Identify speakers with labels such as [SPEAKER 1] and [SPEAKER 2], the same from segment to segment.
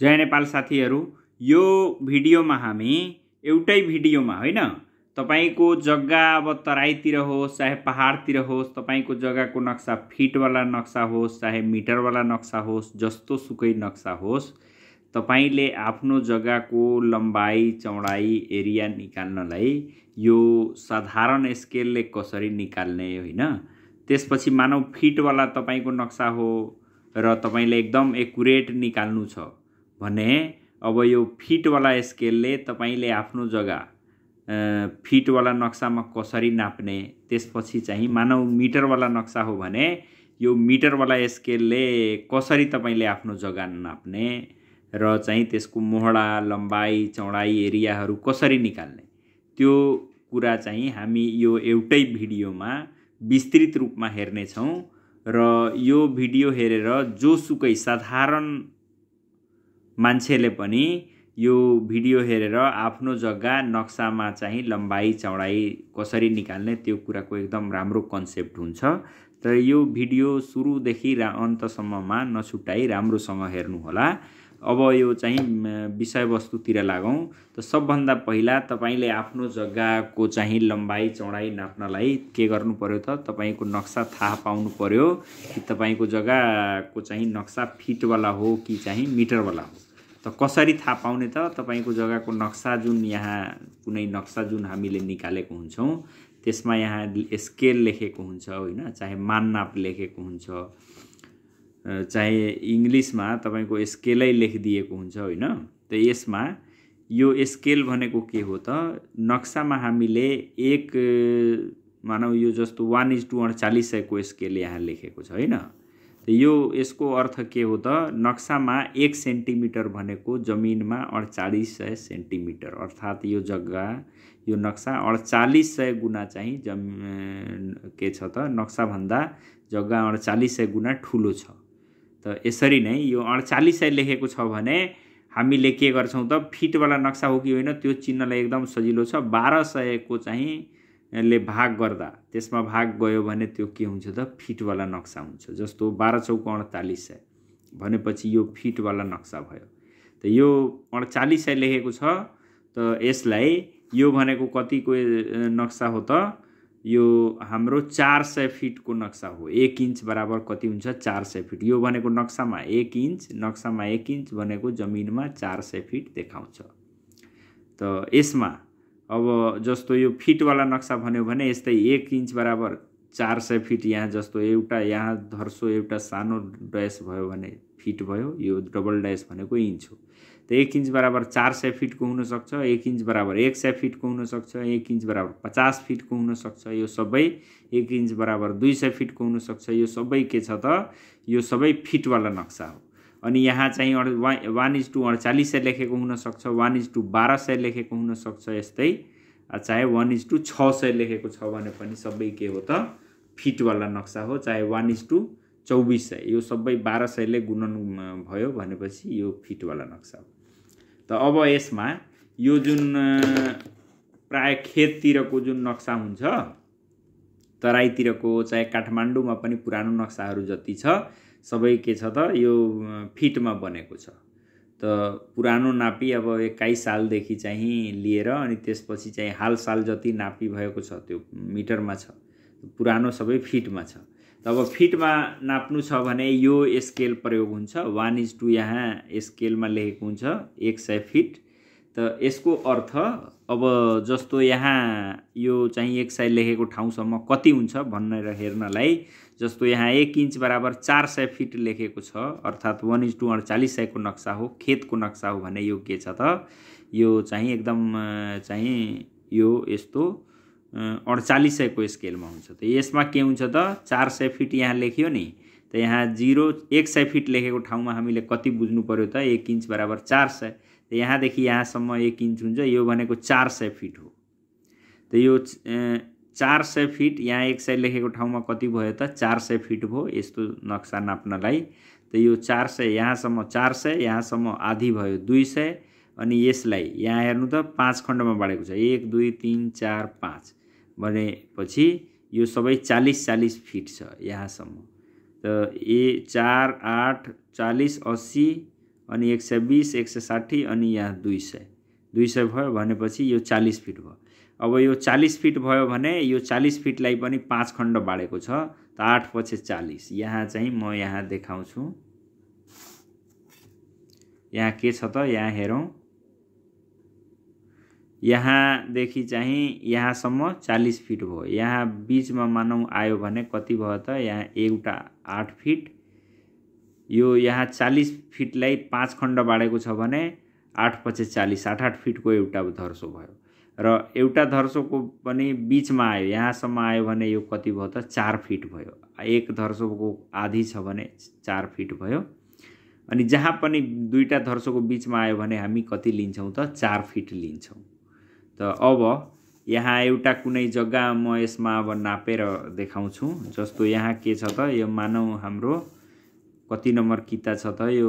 [SPEAKER 1] जय नेपाल साथीहरू यो भिडियोमा हामी एउटै भिडियोमा होइन तपाईँको जग्गा अब तराईतिर होस् चाहे पहाडतिर होस् तपाईँको जग्गाको नक्सा फिटवाला नक्सा होस् चाहे मिटरवाला नक्सा होस् जस्तो सुकै नक्सा होस् तपाईँले आफ्नो जग्गाको लम्बाइ चौडाइ एरिया निकाल्नलाई यो साधारण स्केलले कसरी निकाल्ने होइन त्यसपछि मानौ फिटवाला तपाईँको नक्सा हो र तपाईँले एकदम एकुरेट निकाल्नु छ भने अब यो फिटवाला स्केलले तपाईँले आफ्नो जग्गा फिटवाला नक्सामा कसरी नाप्ने त्यसपछि चाहिँ मानव मिटरवाला नक्सा हो भने यो मिटरवाला स्केलले कसरी तपाईँले आफ्नो जग्गा नाप्ने र चाहिँ त्यसको मोहडा लम्बाइ चौडाइ एरियाहरू कसरी निकाल्ने त्यो कुरा चाहिँ हामी यो एउटै भिडियोमा विस्तृत रूपमा हेर्नेछौँ र यो भिडियो हेरेर जोसुकै साधारण मान्छेले पनि यो भिडियो हेरेर आफ्नो जग्गा नक्सामा चाहिँ लम्बाइ चौडाइ कसरी निकाल्ने त्यो कुराको एकदम राम्रो कन्सेप्ट हुन्छ तर यो भिडियो सुरुदेखि रा अन्तसम्ममा नछुट्टाइ राम्रोसँग हेर्नुहोला अब यो चाहिँ विषयवस्तुतिर लागौँ त सबभन्दा पहिला तपाईँले आफ्नो जग्गाको चाहिँ लम्बाइ चौडाइ नाप्नलाई के गर्नु पऱ्यो त तपाईँको नक्सा थाहा पाउनु पऱ्यो कि तपाईँको जग्गाको चाहिँ नक्सा फिटवाला हो कि चाहिँ मिटरवाला हो त कसरी थाहा पाउने त तपाईँको जग्गाको नक्सा जुन यहाँ कुनै नक्सा जुन हामीले निकालेको हुन्छौँ त्यसमा यहाँ स्केल लेखेको हुन्छ होइन चाहे मान्नाप लेखेको हुन्छ चाहे इङ्ग्लिसमा तपाईँको स्केलै लेखिदिएको हुन्छ होइन त यसमा यो स्केल भनेको के हो त नक्सामा हामीले एक मानव यो जस्तो वान इज टू अडचालिस सयको स्केल यहाँ लेखेको छ होइन यो यसको अर्थ के हो त नक्सामा एक सेन्टिमिटर भनेको जमिनमा अडचालिस सय सेन्टिमिटर अर्थात् यो जग्गा यो नक्सा अडचालिस सय गुणा चाहिँ जम के छ त नक्साभन्दा जग्गा अडचालिस सय गुणा ठुलो छ त यसरी नै यो अडचालिस सय लेखेको छ भने हामीले के गर्छौँ त फिटवाला नक्सा हो कि होइन त्यो चिन्हलाई एकदम सजिलो छ बाह्र सयको चाहिँ ले भाग गर्दा त्यसमा भाग गयो भने त्यो के हुन्छ त फिटवाला नक्सा हुन्छ जस्तो बाह्र चौको अडचालिस सय भनेपछि यो फिटवाला नक्सा भयो त यो अडचालिस सय लेखेको छ त यसलाई यो भनेको कतिको नक्सा हो त यो हाम्रो चार सय फिटको नक्सा हो एक इन्च बराबर कति हुन्छ चार सय फिट यो भनेको नक्सामा एक इन्च नक्सामा एक इन्च भनेको जमिनमा चार सय फिट देखाउँछ त यसमा अब जस्तो यो फिटवाला नक्सा भन्यो भने यस्तै एक इन्च बराबर चार सय फिट यहाँ जस्तो एउटा यहाँ धर्सो एउटा सानो ड्यास भयो भने फिट भयो यो डबल ड्यास भनेको इन्च हो त एक इन्च बराबर चार सय फिटको हुनसक्छ एक इन्च बराबर एक सय फिटको हुनसक्छ एक इन्च बराबर पचास फिटको हुनसक्छ यो सबै एक इन्च बराबर दुई सय फिटको हुनसक्छ यो सबै के छ त यो सबै फिटवाला नक्सा हो अनि यहाँ चाहिँ अड वान इज टू अडचालिस सय लेखेको हुनसक्छ वान इज टू बाह्र सय लेखेको हुनसक्छ यस्तै चाहे वान इज टू छ सय लेखेको छ भने पनि सबै के हो त फिटवाला नक्सा हो चाहे वान इज टू चौबिस सय यो सबै बाह्र सयले गुणन भयो भनेपछि यो फिटवाला नक्सा हो त अब यसमा यो जुन प्राय खेततिरको जुन नक्सा हुन्छ तराईतिरको चाहे काठमाडौँमा पनि पुरानो नक्साहरू जति छ सबै के छ त यो फिटमा बनेको छ त पुरानो नापी अब एक्काइस सालदेखि चाहिँ लिएर अनि त्यसपछि चाहिँ हाल साल जति नापी भएको छ त्यो मिटरमा छ पुरानो सबै फिटमा छ त अब फिटमा नाप्नु छ भने यो स्केल प्रयोग हुन्छ वान इज टू यहाँ स्केलमा लेखेको हुन्छ एक सय फिट त यसको अर्थ अब जस्तो यहाँ यो चाहिँ एक सय लेखेको ठाउँसम्म कति हुन्छ भनेर हेर्नलाई जस्तो यहाँ एक इन्च बराबर चार सय फिट लेखेको छ अर्थात् वान इन्च टू अडचालिस सयको नक्सा हो खेतको नक्सा हो भने यो के छ त यो चाहिँ एकदम चाहिँ यो यस्तो अडचालिस सयको स्केलमा हुन्छ त यसमा के हुन्छ त चार सय फिट यहाँ लेखियो नि त यहाँ जिरो एक सय फिट लेखेको ठाउँमा हामीले कति बुझ्नु पऱ्यो त एक इन्च बराबर चार सय त यहाँदेखि यहाँसम्म एक इन्च हुन्छ यो भनेको चार सय फिट हो त यो चार सय फिट यहाँ एक सय लेखेको ठाउँमा कति भयो त चार सय फिट भयो यस्तो नक्सा नाप्नलाई त यो चार सय यहाँसम्म चार सय यहाँसम्म आधी भयो दुई सय अनि यसलाई यहाँ हेर्नु त पाँच खण्डमा बाँडेको छ एक दुई तिन चार पाँच भनेपछि यो सबै चालिस चालिस फिट छ यहाँसम्म त ए चार आठ चालिस अस्सी अनि एक सय बिस एक सय साठी अनि यहाँ दुई सय दुई सय भयो भनेपछि यो चालिस फिट भयो अब यो चालिस फिट भयो भने यो चालिस फिटलाई पनि पाँच खण्ड बाँडेको छ त आठ पछि चालिस यहाँ चाहिँ म यहाँ देखाउँछु यहाँ के छ त यहाँ हेरौँ यहाँदेखि चाहिँ यहाँसम्म चालिस फिट भयो यहाँ बिचमा मानौँ आयो भने कति भयो त यहाँ एउटा आठ फिट यो यहाँ चालिस फिटलाई पाँच खण्ड बाँडेको छ भने आठ पछि चालिस आठ आठ फिटको एउटा धर्सो भयो र एउटा धर्सोको पनि बिचमा आयो यहाँसम्म आयो भने यो कति भयो त चार फिट भयो एक धर्सोको आधी छ भने चार फिट भयो अनि जहाँ पनि दुईवटा धर्सोको बिचमा आयो भने हामी कति लिन्छौँ त चार फिट लिन्छौँ त अब यहाँ एउटा कुनै जग्गा म यसमा अब नापेर देखाउँछु जस्तो यहाँ के छ त यो मानौँ हाम्रो कति नम्बर किता छ त यो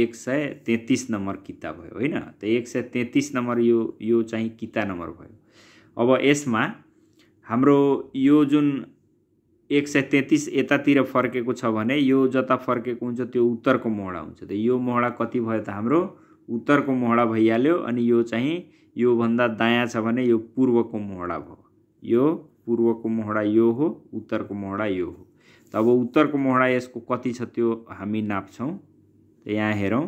[SPEAKER 1] एक सय तेत्तिस नम्बर किता भयो होइन त एक सय तेत्तिस नम्बर यो यो चाहिँ किता नम्बर भयो अब यसमा हाम्रो यो जुन एक सय तेत्तिस यतातिर फर्केको छ भने यो जता फर्केको हुन्छ त्यो उत्तरको मोहडा हुन्छ त यो मोहडा कति भयो त हाम्रो उत्तरको मोहडा भइहाल्यो अनि यो चाहिँ योभन्दा दायाँ छ भने यो पूर्वको मोहडा भयो यो पूर्वको मोहडा यो हो उत्तरको मोहडा यो हो त अब उत्तरको मोहडा यसको कति छ त्यो हामी नाप्छौँ यहाँ हेरौँ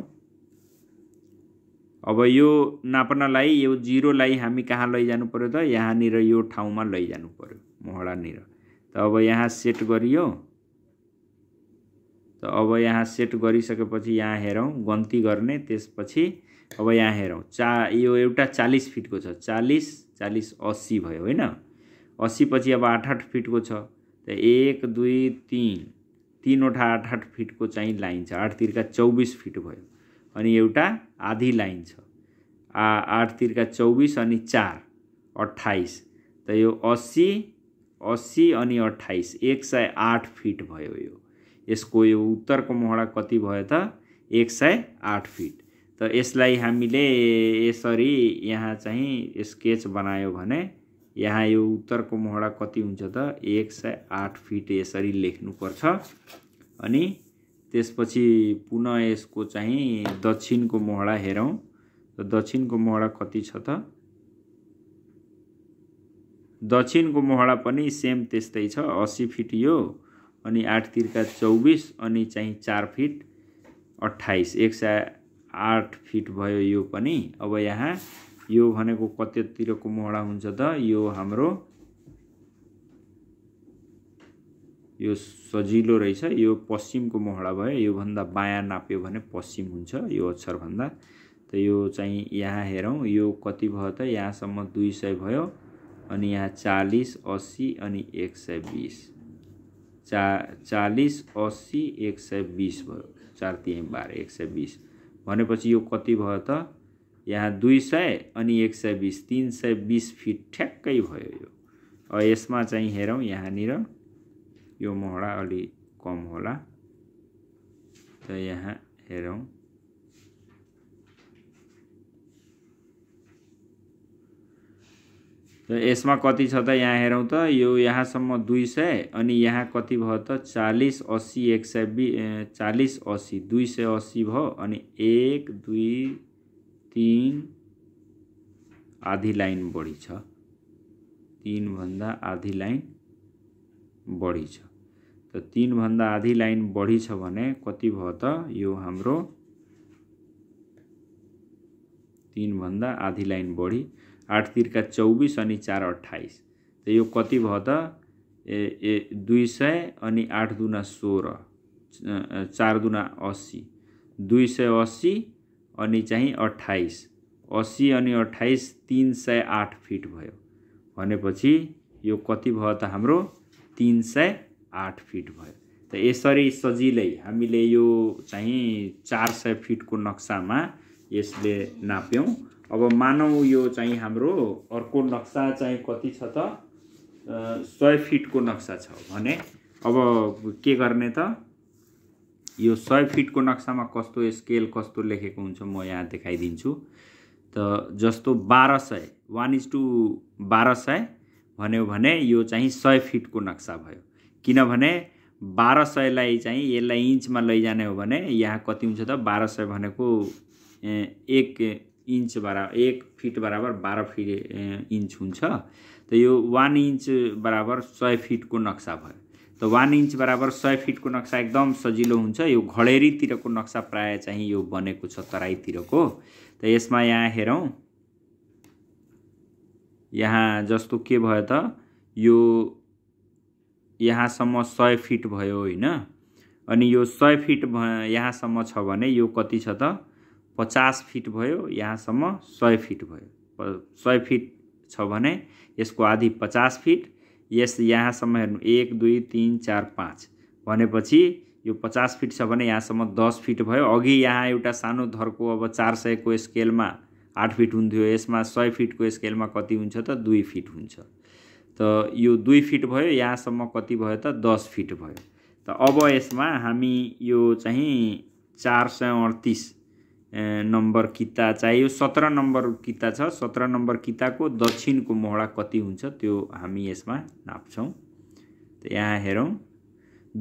[SPEAKER 1] अब यो नाप्नलाई यो जिरोलाई हामी कहाँ लैजानु पऱ्यो त यहाँनिर यो ठाउँमा लैजानु पऱ्यो मोहडानिर त अब यहाँ सेट गरियो त अब यहाँ सेट गरिसकेपछि यहाँ हेरौँ गन्ती गर्ने त्यसपछि अब यहाँ हेरौँ चा यो एउटा चालिस फिटको छ चालिस चालिस अस्सी भयो होइन अस्सी पछि अब आठ आठ फिटको छ त एक दुई तिन तिनवटा आठ आठ फिटको चाहिँ लाइन छ आठ तिरका चौबिस फिट भयो अनि एउटा आधी लाइन छ आठ तिरका चौबिस अनि चार अट्ठाइस त यो अस्सी अस्सी अनि अट्ठाइस एक सय आठ फिट भयो यो यसको यो उत्तरको मोहडा कति भयो त एक सय आठ फिट त यसलाई हामीले यसरी यहाँ चाहिँ स्केच बनायो भने यहाँ यो उत्तरको मोहडा कति हुन्छ त एक सय आठ फिट यसरी लेख्नुपर्छ अनि त्यसपछि पुनः यसको चाहिँ दक्षिणको मोहडा हेरौँ त दक्षिणको मोहडा कति छ त दक्षिणको मोहडा पनि सेम त्यस्तै छ असी फिट यो अनि आठ तिर्का चौबिस अनि चाहिँ चार फिट अट्ठाइस एक सय आठ फिट भयो यो पनि अब यहाँ यो भनेको कतितिरको मोहडा हुन्छ त यो हाम्रो यो सजिलो रहेछ यो पश्चिमको मोहडा भयो योभन्दा बायाँ नाप्यो भने पश्चिम हुन्छ यो अक्षरभन्दा त यो चाहिँ यहाँ हेरौँ यो कति भयो त यहाँसम्म दुई सय भयो अनि यहाँ चालिस अस्सी अनि एक सय बिस चा चालिस अस्सी एक सय बिस भयो चार तिन बाह्र एक सय बिस भनेपछि यो कति भयो त यहाँ दुई सय अनि एक सय बिस तिन सय बिस फिट ठ्याक्कै भयो यो अब यसमा चाहिँ हेरौँ यहाँनिर यो मोहडा अलि कम होला त यहाँ हेरौँ र यसमा कति छ त यहाँ हेरौँ त यो यहाँसम्म दुई सय अनि यहाँ कति भयो त चालिस असी एक सय बि चालिस असी दुई सय असी भयो अनि एक दुई तिन आधी लाइन बढी छ तिनभन्दा आधी लाइन बढी छ त तिनभन्दा आधी लाइन बढी छ भने कति भयो त यो हाम्रो तिनभन्दा आधी लाइन बढी आठ तिर्का चौबिस अनि चार अठाइस त यो कति भयो त ए ए दुई सय अनि आठ दुना सोह्र चार दुना असी दुई सय असी अनि चाहिँ अठाइस असी अनि अठाइस तिन सय आठ फिट भयो भनेपछि यो कति भयो त हाम्रो तिन सय आठ फिट भयो त यसरी सजिलै हामीले यो चाहिँ चार सय फिटको नक्सामा यसले नाप्यौँ अब मानौँ यो चाहिँ हाम्रो अर्को नक्सा चाहिँ कति छ त सय फिटको नक्सा छ भने अब के गर्ने त यो सय फिटको नक्सामा कस्तो स्केल कस्तो लेखेको हुन्छ म यहाँ देखाइदिन्छु त जस्तो बाह्र सय वान इज टू बाह्र सय भन्यो भने यो चाहिँ सय फिटको नक्सा भयो किनभने बाह्र सयलाई चाहिँ यसलाई इन्चमा लैजाने हो भने यहाँ कति हुन्छ त बाह्र सय भनेको एक इन्च बराबर एक फिट बराबर बाह्र फिट इन्च हुन्छ त यो वान इन्च बराबर सय फिटको नक्सा भयो त वान इन्च बराबर सय फिटको नक्सा एकदम सजिलो हुन्छ यो घडेरीतिरको नक्सा प्राय चाहिँ यो बनेको छ तराईतिरको त यसमा यहाँ हेरौँ यहाँ जस्तो के भयो त यो यहाँसम्म सय फिट भयो होइन अनि यो सय फिट भ यहाँसम्म छ भने यो कति छ त पचास फिट भयो यहाँसम्म सय फिट भयो सय फिट छ भने यसको आधी पचास फिट यस यहाँसम्म हेर्नु एक दुई तिन चार पाँच भनेपछि यो पचास फिट छ भने यहाँसम्म दस फिट भयो अघि यहाँ एउटा सानो धरको अब चार सयको स्केलमा आठ फिट हुन्थ्यो यसमा सय फिटको स्केलमा कति हुन्छ त दुई फिट हुन्छ त यो दुई फिट भयो यहाँसम्म कति भयो त दस फिट भयो त अब यसमा हामी यो चाहिँ चार सय अडतिस नम्बर किता चाहियो सत्र नम्बर किता छ सत्र नम्बर किताको दक्षिणको मोहडा कति हुन्छ त्यो हामी यसमा नाप्छौँ यहाँ हेरौँ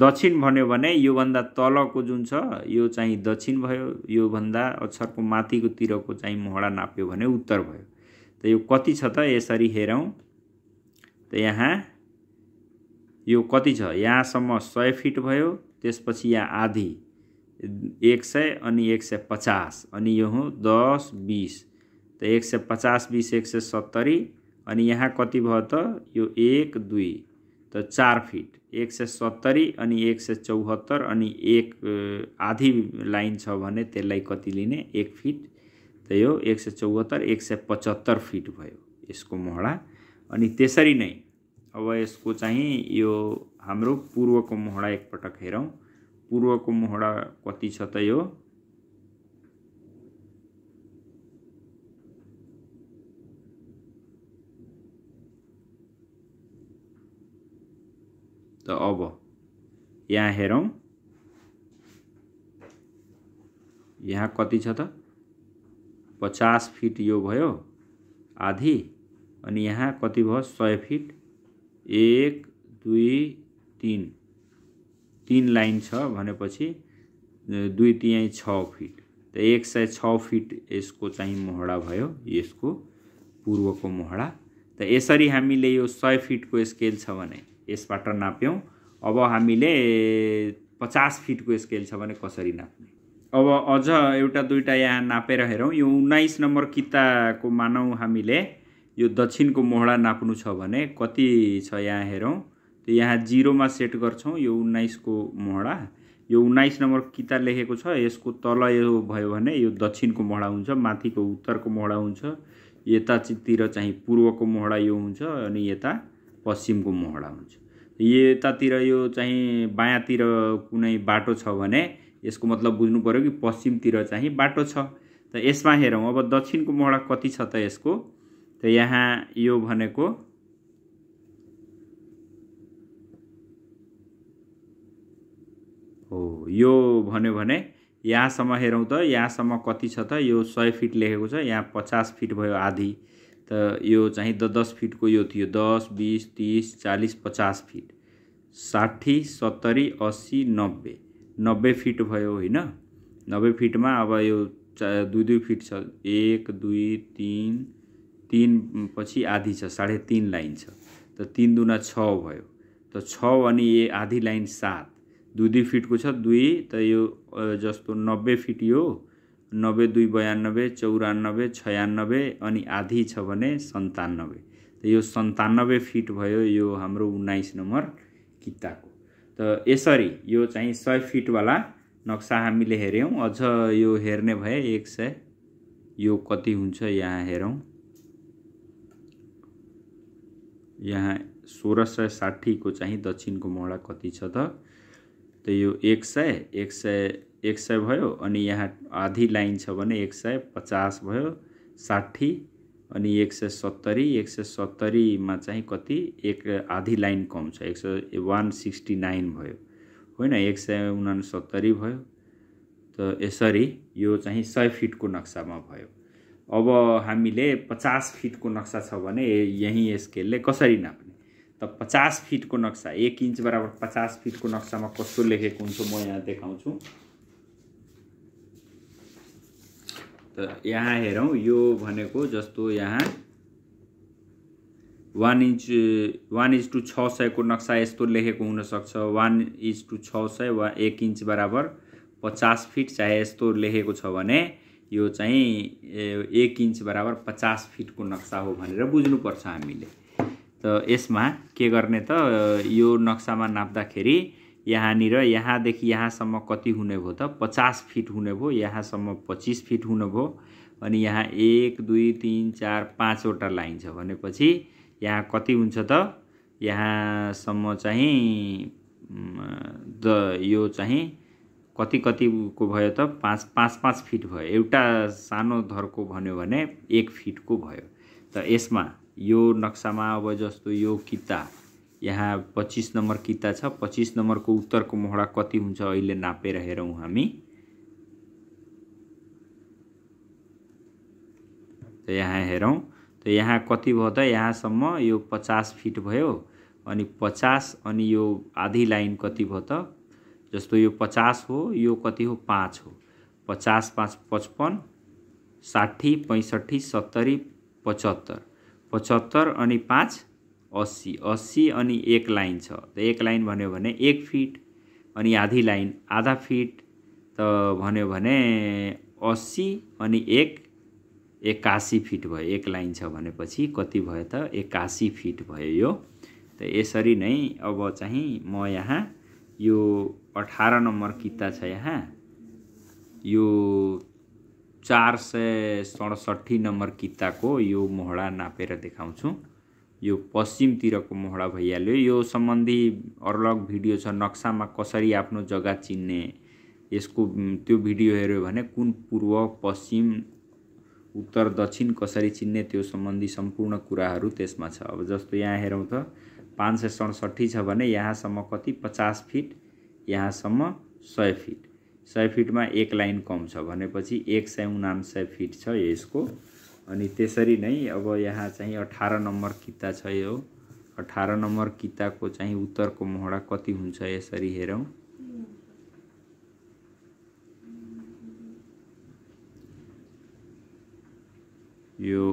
[SPEAKER 1] दक्षिण भन्यो भने योभन्दा तलको जुन छ यो चाहिँ दक्षिण भयो योभन्दा अक्षरको माथिको तिरको चाहिँ मोहडा नाप्यो भने उत्तर भयो त यो कति छ त यसरी हेरौँ त यहाँ यो कति छ यहाँसम्म सय फिट भयो त्यसपछि यहाँ आधी एक सय अनि एक सय पचास अनि यो हो दस बिस त एक सय पचास बिस एक सय सत्तरी अनि यहाँ कति भयो त यो एक दुई त चार फिट एक सय सत्तरी अनि एक सय चौहत्तर अनि एक आधी लाइन छ भने त्यसलाई कति लिने एक फिट त यो एक सय चौहत्तर एक सय पचहत्तर फिट भयो यसको मोहडा अनि त्यसरी नै अब यसको चाहिँ यो हाम्रो पूर्वको मोहडा एकपटक हेरौँ पूर्वको मोहडा कति छ त यो त अब यहाँ हेरौँ यहाँ कति छ त पचास फिट यो भयो आधी अनि यहाँ कति भयो सय फिट एक दुई तिन तिन लाइन छ भनेपछि दुई तिहाई छ फिट त एक सय छ फिट यसको चाहिँ मोहडा भयो यसको पूर्वको मोहडा त यसरी हामीले यो सय फिटको स्केल छ भने यसबाट नाप्यौँ अब हामीले पचास फिटको स्केल छ भने कसरी नाप्ने अब अझ एउटा दुईटा यहाँ नापेर हेरौँ यो उन्नाइस नम्बर किताको मानौँ हामीले यो दक्षिणको मोहडा नाप्नु छ भने कति छ यहाँ हेरौँ त्यो यहाँ जिरोमा सेट गर्छौँ यो उन्नाइसको मोहडा यो उन्नाइस नम्बर किता लेखेको छ यसको तल यो भयो भने यो दक्षिणको मोहडा हुन्छ माथिको उत्तरको मोहडा हुन्छ यतातिर चाहिँ पूर्वको मोहडा यो हुन्छ अनि यता पश्चिमको मोहडा हुन्छ यतातिर यो चाहिँ बायाँतिर कुनै बाटो छ भने यसको मतलब बुझ्नु पऱ्यो कि पश्चिमतिर चाहिँ बाटो छ त यसमा हेरौँ अब दक्षिणको मोहडा कति छ त यसको त यहाँ यो भनेको हो यो भन्यो भने यहाँसम्म हेरौँ त यहाँसम्म कति छ त यो सय फिट लेखेको छ यहाँ पचास फिट भयो आधी त यो चाहिँ द दस फिटको यो थियो दस बिस तिस चालिस पचास फिट साठी सत्तरी असी नब्बे नब्बे फिट भयो होइन नब्बे फिटमा अब यो दुई दुई फिट छ एक दुई तिन तिन पछि आधी छ साढे तिन लाइन छ त तिन दुना छ भयो त छ अनि ए आधी लाइन सात दुई दुई फिटको छ दुई त यो जस्तो नब्बे फिट यो नब्बे दुई बयानब्बे चौरानब्बे छयानब्बे अनि आधी छ भने सन्तानब्बे त यो सन्तानब्बे फिट भयो यो हाम्रो उन्नाइस नम्बर किताको त यसरी यो चाहिँ सय फिटवाला नक्सा हामीले हेऱ्यौँ अझ यो हेर्ने भए एक सय यो कति हुन्छ यहाँ हेरौँ यहाँ सोह्र सय साठीको चाहिँ दक्षिणको मोडा कति छ त त यो एक सय एक सय एक सय भयो अनि यहाँ आधी लाइन छ भने एक सय पचास भयो साठी अनि एक सय सत्तरी एक सय सत्तरीमा चाहिँ कति एक आधी लाइन कम छ एक सय वान सिक्सटी नाइन भयो होइन एक सय उनासत्तरी भयो त यसरी यो चाहिँ सय फिटको नक्सामा भयो अब हामीले पचास फिटको नक्सा छ भने यहीँ स्केलले कसरी नाप्ने त पचास फिटको नक्सा एक इन्च बराबर पचास फिटको नक्सामा कस्तो लेखेको हुन्छ म यहाँ देखाउँछु त यहाँ हेरौँ यो भनेको जस्तो यहाँ one inch one inch to छ सयको नक्सा यस्तो लेखेको हुनसक्छ वान इन्च टु छ सय वा एक इन्च बराबर पचास फिट चाहे यस्तो लेखेको छ भने यो चाहिँ एक इन्च बराबर पचास फिटको नक्सा हो भनेर बुझ्नुपर्छ हामीले त यसमा के गर्ने त यो नक्सामा नाप्दाखेरि यहाँनिर यहाँदेखि यहाँसम्म कति हुने भयो त पचास फिट हुने भयो यहाँसम्म पच्चिस फिट हुने भयो अनि यहाँ एक दुई तिन चार पाँचवटा लाइन छ भनेपछि यहाँ कति हुन्छ त यहाँसम्म चाहिँ द यो चाहिँ कति कतिको भयो त पाँच पाँच पाँच फिट भयो एउटा सानो धरको भन्यो भने एक फिटको भयो त यसमा यो नक्सामा अब जस्तो यो किता यहाँ पच्चिस नम्बर किता छ पच्चिस नम्बरको उत्तरको मोहडा कति हुन्छ अहिले नापेर हेरौँ हामी त यहाँ हेरौँ त यहाँ कति भयो त यहाँसम्म यो पचास फिट भयो अनि पचास अनि यो आधी लाइन कति भयो त जस्तो यो पचास हो यो कति हो पाँच हो पचास पाँच पचपन्न साठी पैँसठी सत्तरी पचहत्तर पचहत्तर अनि पाँच अस्सी अस्सी अनि एक लाइन छ त एक लाइन भन्यो भने एक फिट अनि आधी लाइन आधा फिट त भन्यो भने अस्सी अनि एक एक्कासी फिट भयो एक लाइन छ भनेपछि कति भयो त एक्कासी फिट भयो यो त यसरी नै अब चाहिँ म यहाँ यो अठार नम्बर किता छ यहाँ यो चार सय सडसठी नम्बर किताको यो मोहडा नापेर देखाउँछु यो पश्चिमतिरको मोहडा भइहाल्यो यो सम्बन्धी अलग भिडियो छ नक्सामा कसरी आफ्नो जग्गा चिन्ने यसको त्यो भिडियो हेऱ्यो भने कुन पूर्व पश्चिम उत्तर दक्षिण कसरी चिन्ने त्यो सम्बन्धी सम्पूर्ण कुराहरू त्यसमा छ अब जस्तो यहाँ हेरौँ त पाँच सय सडसठी छ भने यहाँसम्म कति पचास फिट यहाँसम्म सय फिट सय फिटमा एक लाइन कम छ भनेपछि एक सय उनान्सय फिट छ यसको अनि त्यसरी नै अब यहाँ चाहिँ अठार नम्बर किता छ यो अठार नम्बर किताको चाहिँ उत्तरको मोहडा कति हुन्छ यसरी हेरौँ यो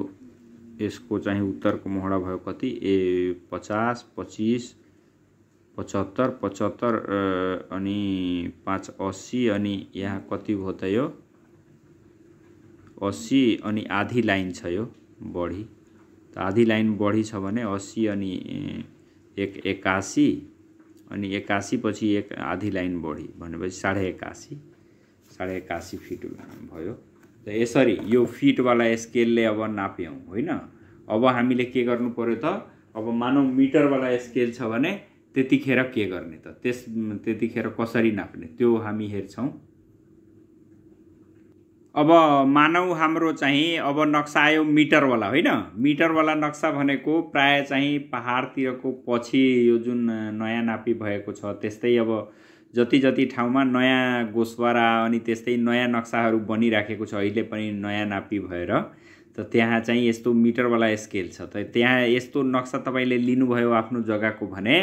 [SPEAKER 1] यसको चाहिँ उत्तरको मोहडा भयो कति ए पचास पच्चिस पचहत्तर पचहत्तर अनि पाँच असी अनि यहाँ कति भयो त यो असी अनि आधी लाइन छ यो बढी त आधी लाइन बढी छ भने असी अनि एक एक्कासी अनि एक्कासी पछि एक आधी लाइन बढी भनेपछि साढे एक्कासी साढे एक्कासी फिट भयो त यसरी यो फिटवाला स्केलले अब नाप्यौँ होइन अब हामीले के गर्नु पऱ्यो त अब मानौँ मिटरवाला स्केल छ भने त्यतिखेर के गर्ने त त्यस त्यतिखेर कसरी नाप्ने त्यो हामी हेर्छौँ अब मानौ हाम्रो चाहिँ अब नक्सा आयो मिटरवाला होइन मिटरवाला नक्सा भनेको प्राय चाहिँ पाहाडतिरको पछि यो जुन नयाँ नापी भएको छ त्यस्तै अब जति जति ठाउँमा नयाँ गोस्वारा अनि त्यस्तै नयाँ नक्साहरू बनिराखेको छ अहिले पनि नयाँ नापी भएर त त्यहाँ चाहिँ यस्तो मिटरवाला स्केल छ त त्यहाँ यस्तो नक्सा तपाईँले लिनुभयो आफ्नो जग्गाको भने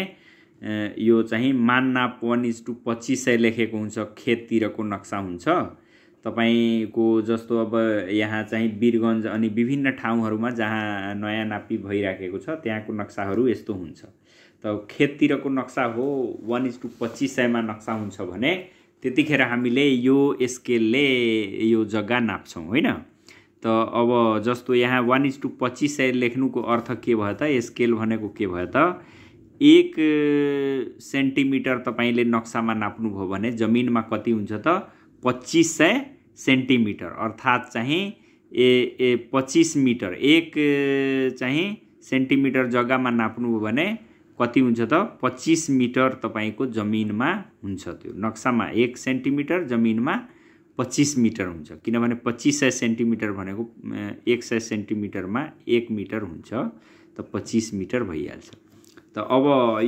[SPEAKER 1] यो चाहिँ मान्ना वान इज टू पच्चिस सय लेखेको हुन्छ खेततिरको नक्सा हुन्छ तपाईँको जस्तो अब यहाँ चाहिँ वीरगन्ज अनि विभिन्न ठाउँहरूमा जहाँ नयाँ नापी भइराखेको छ त्यहाँको नक्साहरू यस्तो हुन्छ त खेततिरको नक्सा हो वान इज टू पच्चिस सयमा नक्सा हुन्छ भने त्यतिखेर हामीले यो स्केलले यो जग्गा नाप्छौँ होइन त अब जस्तो यहाँ वान इज टू पच्चिस सय लेख्नुको अर्थ के भयो त स्केल भनेको के भयो त एक सेन्टिमिटर तपाईँले नक्सामा नाप्नुभयो भने जमिनमा कति हुन्छ त पच्चिस सय सेन्टिमिटर अर्थात् चाहिँ ए ए पच्चिस मिटर एक चाहिँ सेन्टिमिटर जग्गामा नाप्नुभयो भने कति हुन्छ त पच्चिस मिटर तपाईँको जमिनमा हुन्छ त्यो नक्सामा एक सेन्टिमिटर जमिनमा पच्चिस मिटर हुन्छ किनभने पच्चिस सय सेन्टिमिटर भनेको एक सय सेन्टिमिटरमा एक मिटर हुन्छ त पच्चिस मिटर भइहाल्छ त अब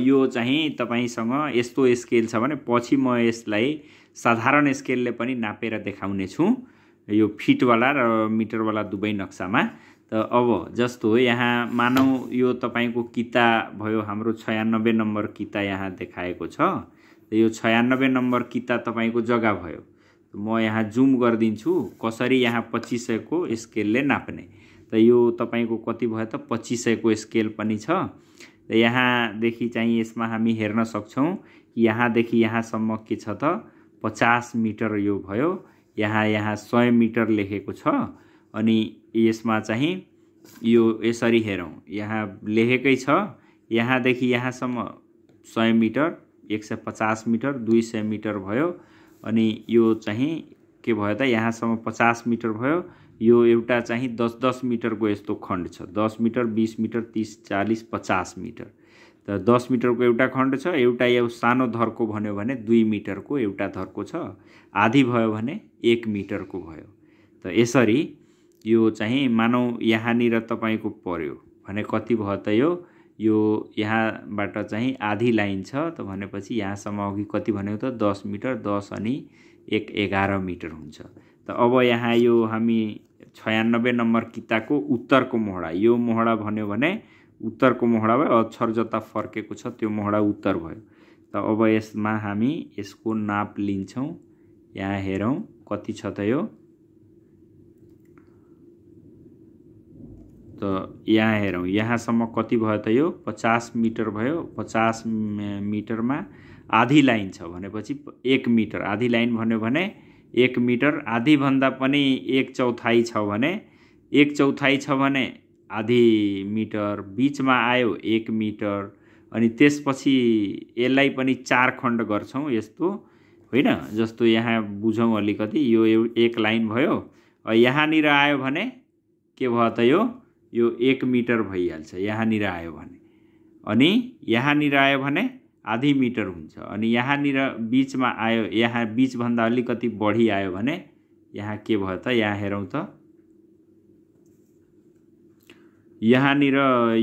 [SPEAKER 1] यो चाहिँ तपाईँसँग यस्तो स्केल छ भने पछि म यसलाई साधारण स्केलले पनि नापेर देखाउने छु यो फिटवाला र मिटरवाला दुवै नक्सामा त अब जस्तो यहाँ मानौ यो तपाईँको किता भयो हाम्रो छयानब्बे नम्बर किता यहाँ देखाएको छ यो छयानब्बे नम्बर किता तपाईँको जग्गा भयो म यहाँ जुम गरिदिन्छु कसरी यहाँ पच्चिस सयको स्केलले नाप्ने त यो तपाईँको कति भयो त पच्चिस सयको स्केल पनि छ र यहाँदेखि चाहिँ यसमा हामी हेर्न सक्छौँ कि यहाँदेखि यहाँसम्म के छ त पचास मिटर यो भयो यहाँ यहाँ सय मिटर लेखेको छ अनि यसमा चाहिँ यो यसरी हेरौँ यहाँ लेखेकै छ यहाँदेखि यहाँसम्म सय मिटर एक सय पचास मिटर दुई सय मिटर भयो अनि यो चाहिँ के भयो त यहाँसम्म पचास मिटर भयो यो एउटा चाहिँ दस दस मिटरको यस्तो खण्ड छ दस मिटर बिस मिटर तिस चालिस पचास मिटर त दस मिटरको एउटा खण्ड छ एउटा यो सानो धरको भन्यो भने दुई मिटरको एउटा धरको छ आधी भयो भने एक मिटरको भयो त यसरी यो चाहिँ मानौ यहाँनिर तपाईँको पर्यो भने कति भयो त यो यो यहाँबाट चाहिँ आधी लाइन छ त भनेपछि यहाँसम्म अघि कति भन्यो त दस मिटर दस अनि एक एघार मिटर हुन्छ त अब यहाँ यो हामी छयानब्बे नम्बर किताको उत्तरको मोहडा यो मोहडा भन्यो भने उत्तरको मोहडा भयो अक्षर जता फर्केको छ त्यो मोहडा उत्तर भयो त अब यसमा हामी यसको नाप लिन्छौँ यहाँ हेरौँ कति छ त यो त यहाँ हेरौँ यहाँसम्म कति भयो त यो पचास मिटर भयो पचास मिटरमा आधी लाइन छ भनेपछि एक मिटर आधी लाइन भन्यो भने एक मिटर आधी भन्दा पनि एक चौथाइ छ भने एक चौथाइ छ भने आधी मिटर बिचमा आयो एक मिटर अनि त्यसपछि यसलाई पनि चार खण्ड गर्छौँ यस्तो होइन जस्तो यहाँ बुझौँ अलिकति यो एक लाइन भयो यहाँनिर आयो भने के भयो त यो यो एक मिटर भइहाल्छ यहाँनिर आयो भने अनि यहाँनिर आयो भने आधी मिटर हुन्छ अनि यहाँनिर बिचमा आयो यहाँ बिचभन्दा अलिकति बढी आयो भने यहाँ के भयो त यहाँ हेरौँ त यहाँनिर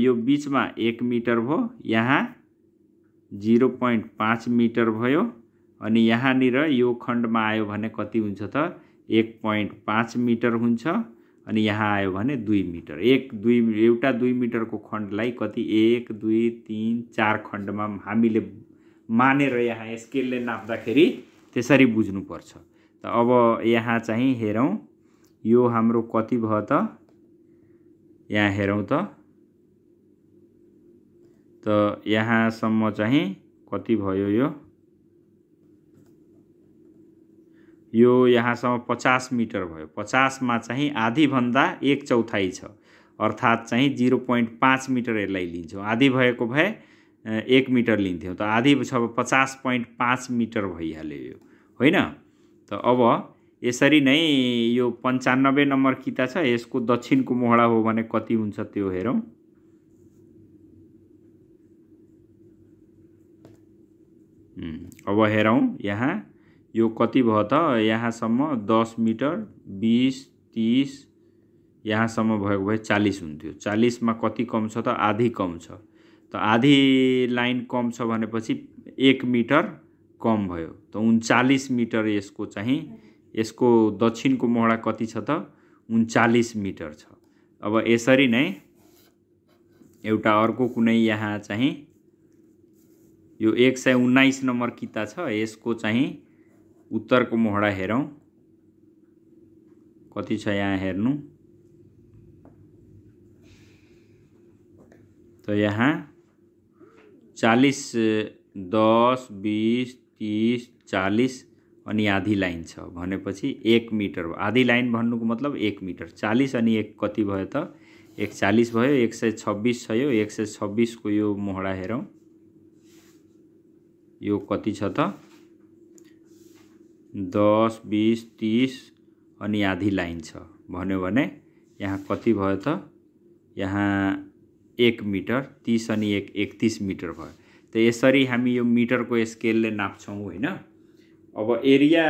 [SPEAKER 1] यो बिचमा एक मिटर भयो यहाँ जिरो पोइन्ट पाँच मिटर भयो अनि यहाँनिर यो खण्डमा आयो भने कति हुन्छ त एक पोइन्ट पाँच मिटर हुन्छ अनि यहाँ आयो भने दुई मिटर एक दुई एउटा दुई मिटरको खण्डलाई कति एक दुई तिन चार खण्डमा हामीले मानेर यहाँ स्केलले नाप्दाखेरि त्यसरी बुझ्नुपर्छ त अब यहाँ चाहिँ हेरौँ यो हाम्रो कति भयो त यहाँ हेरौँ त त यहाँसम्म चाहिँ कति भयो यो यो यहाँसम्म पचास मिटर भयो पचासमा चाहिँ आधीभन्दा एक चौथाइ छ अर्थात् चाहिँ जिरो पोइन्ट पाँच मिटर यसलाई लिन्छौँ आधी भएको भए एक मिटर लिन्थ्यौँ त आधी छ पचास पोइन्ट पाँच मिटर भइहाल्यो यो होइन त अब यसरी नै यो पन्चानब्बे नम्बर किता छ यसको दक्षिणको मोहडा हो भने कति हुन्छ त्यो हेरौँ अब हेरौँ यहाँ यो कति भयो त यहाँसम्म दस मिटर बिस तिस यहाँसम्म भएको भए चालिस हुन्थ्यो चालिसमा कति कम छ त आधी कम छ त आधी लाइन कम छ भनेपछि एक मिटर कम भयो त उन्चालिस मिटर यसको चाहिँ यसको दक्षिणको मोहडा कति छ त उन्चालिस मिटर छ अब यसरी नै एउटा अर्को कुनै यहाँ चाहिँ यो एक सय उन्नाइस नम्बर किता छ यसको चाहिँ उत्तरको मोहडा हेरौँ कति छ यहाँ हेर्नु त यहाँ चालिस दस बिस तिस चालिस अनि आधी लाइन छ भनेपछि एक मिटर आधी लाइन भन्नुको मतलब एक मिटर चालिस अनि एक कति भयो त एक चालिस भयो एक सय छब्बिस छ यो एक सय छब्बिसको यो मोहडा हेरौँ यो कति छ त दस बिस तिस अनि आधी लाइन छ भन्यो भने यहाँ कति भयो त यहाँ एक मिटर तिस अनि एक एकतिस मिटर भयो त यसरी हामी यो मिटरको स्केलले नाप्छौँ होइन अब एरिया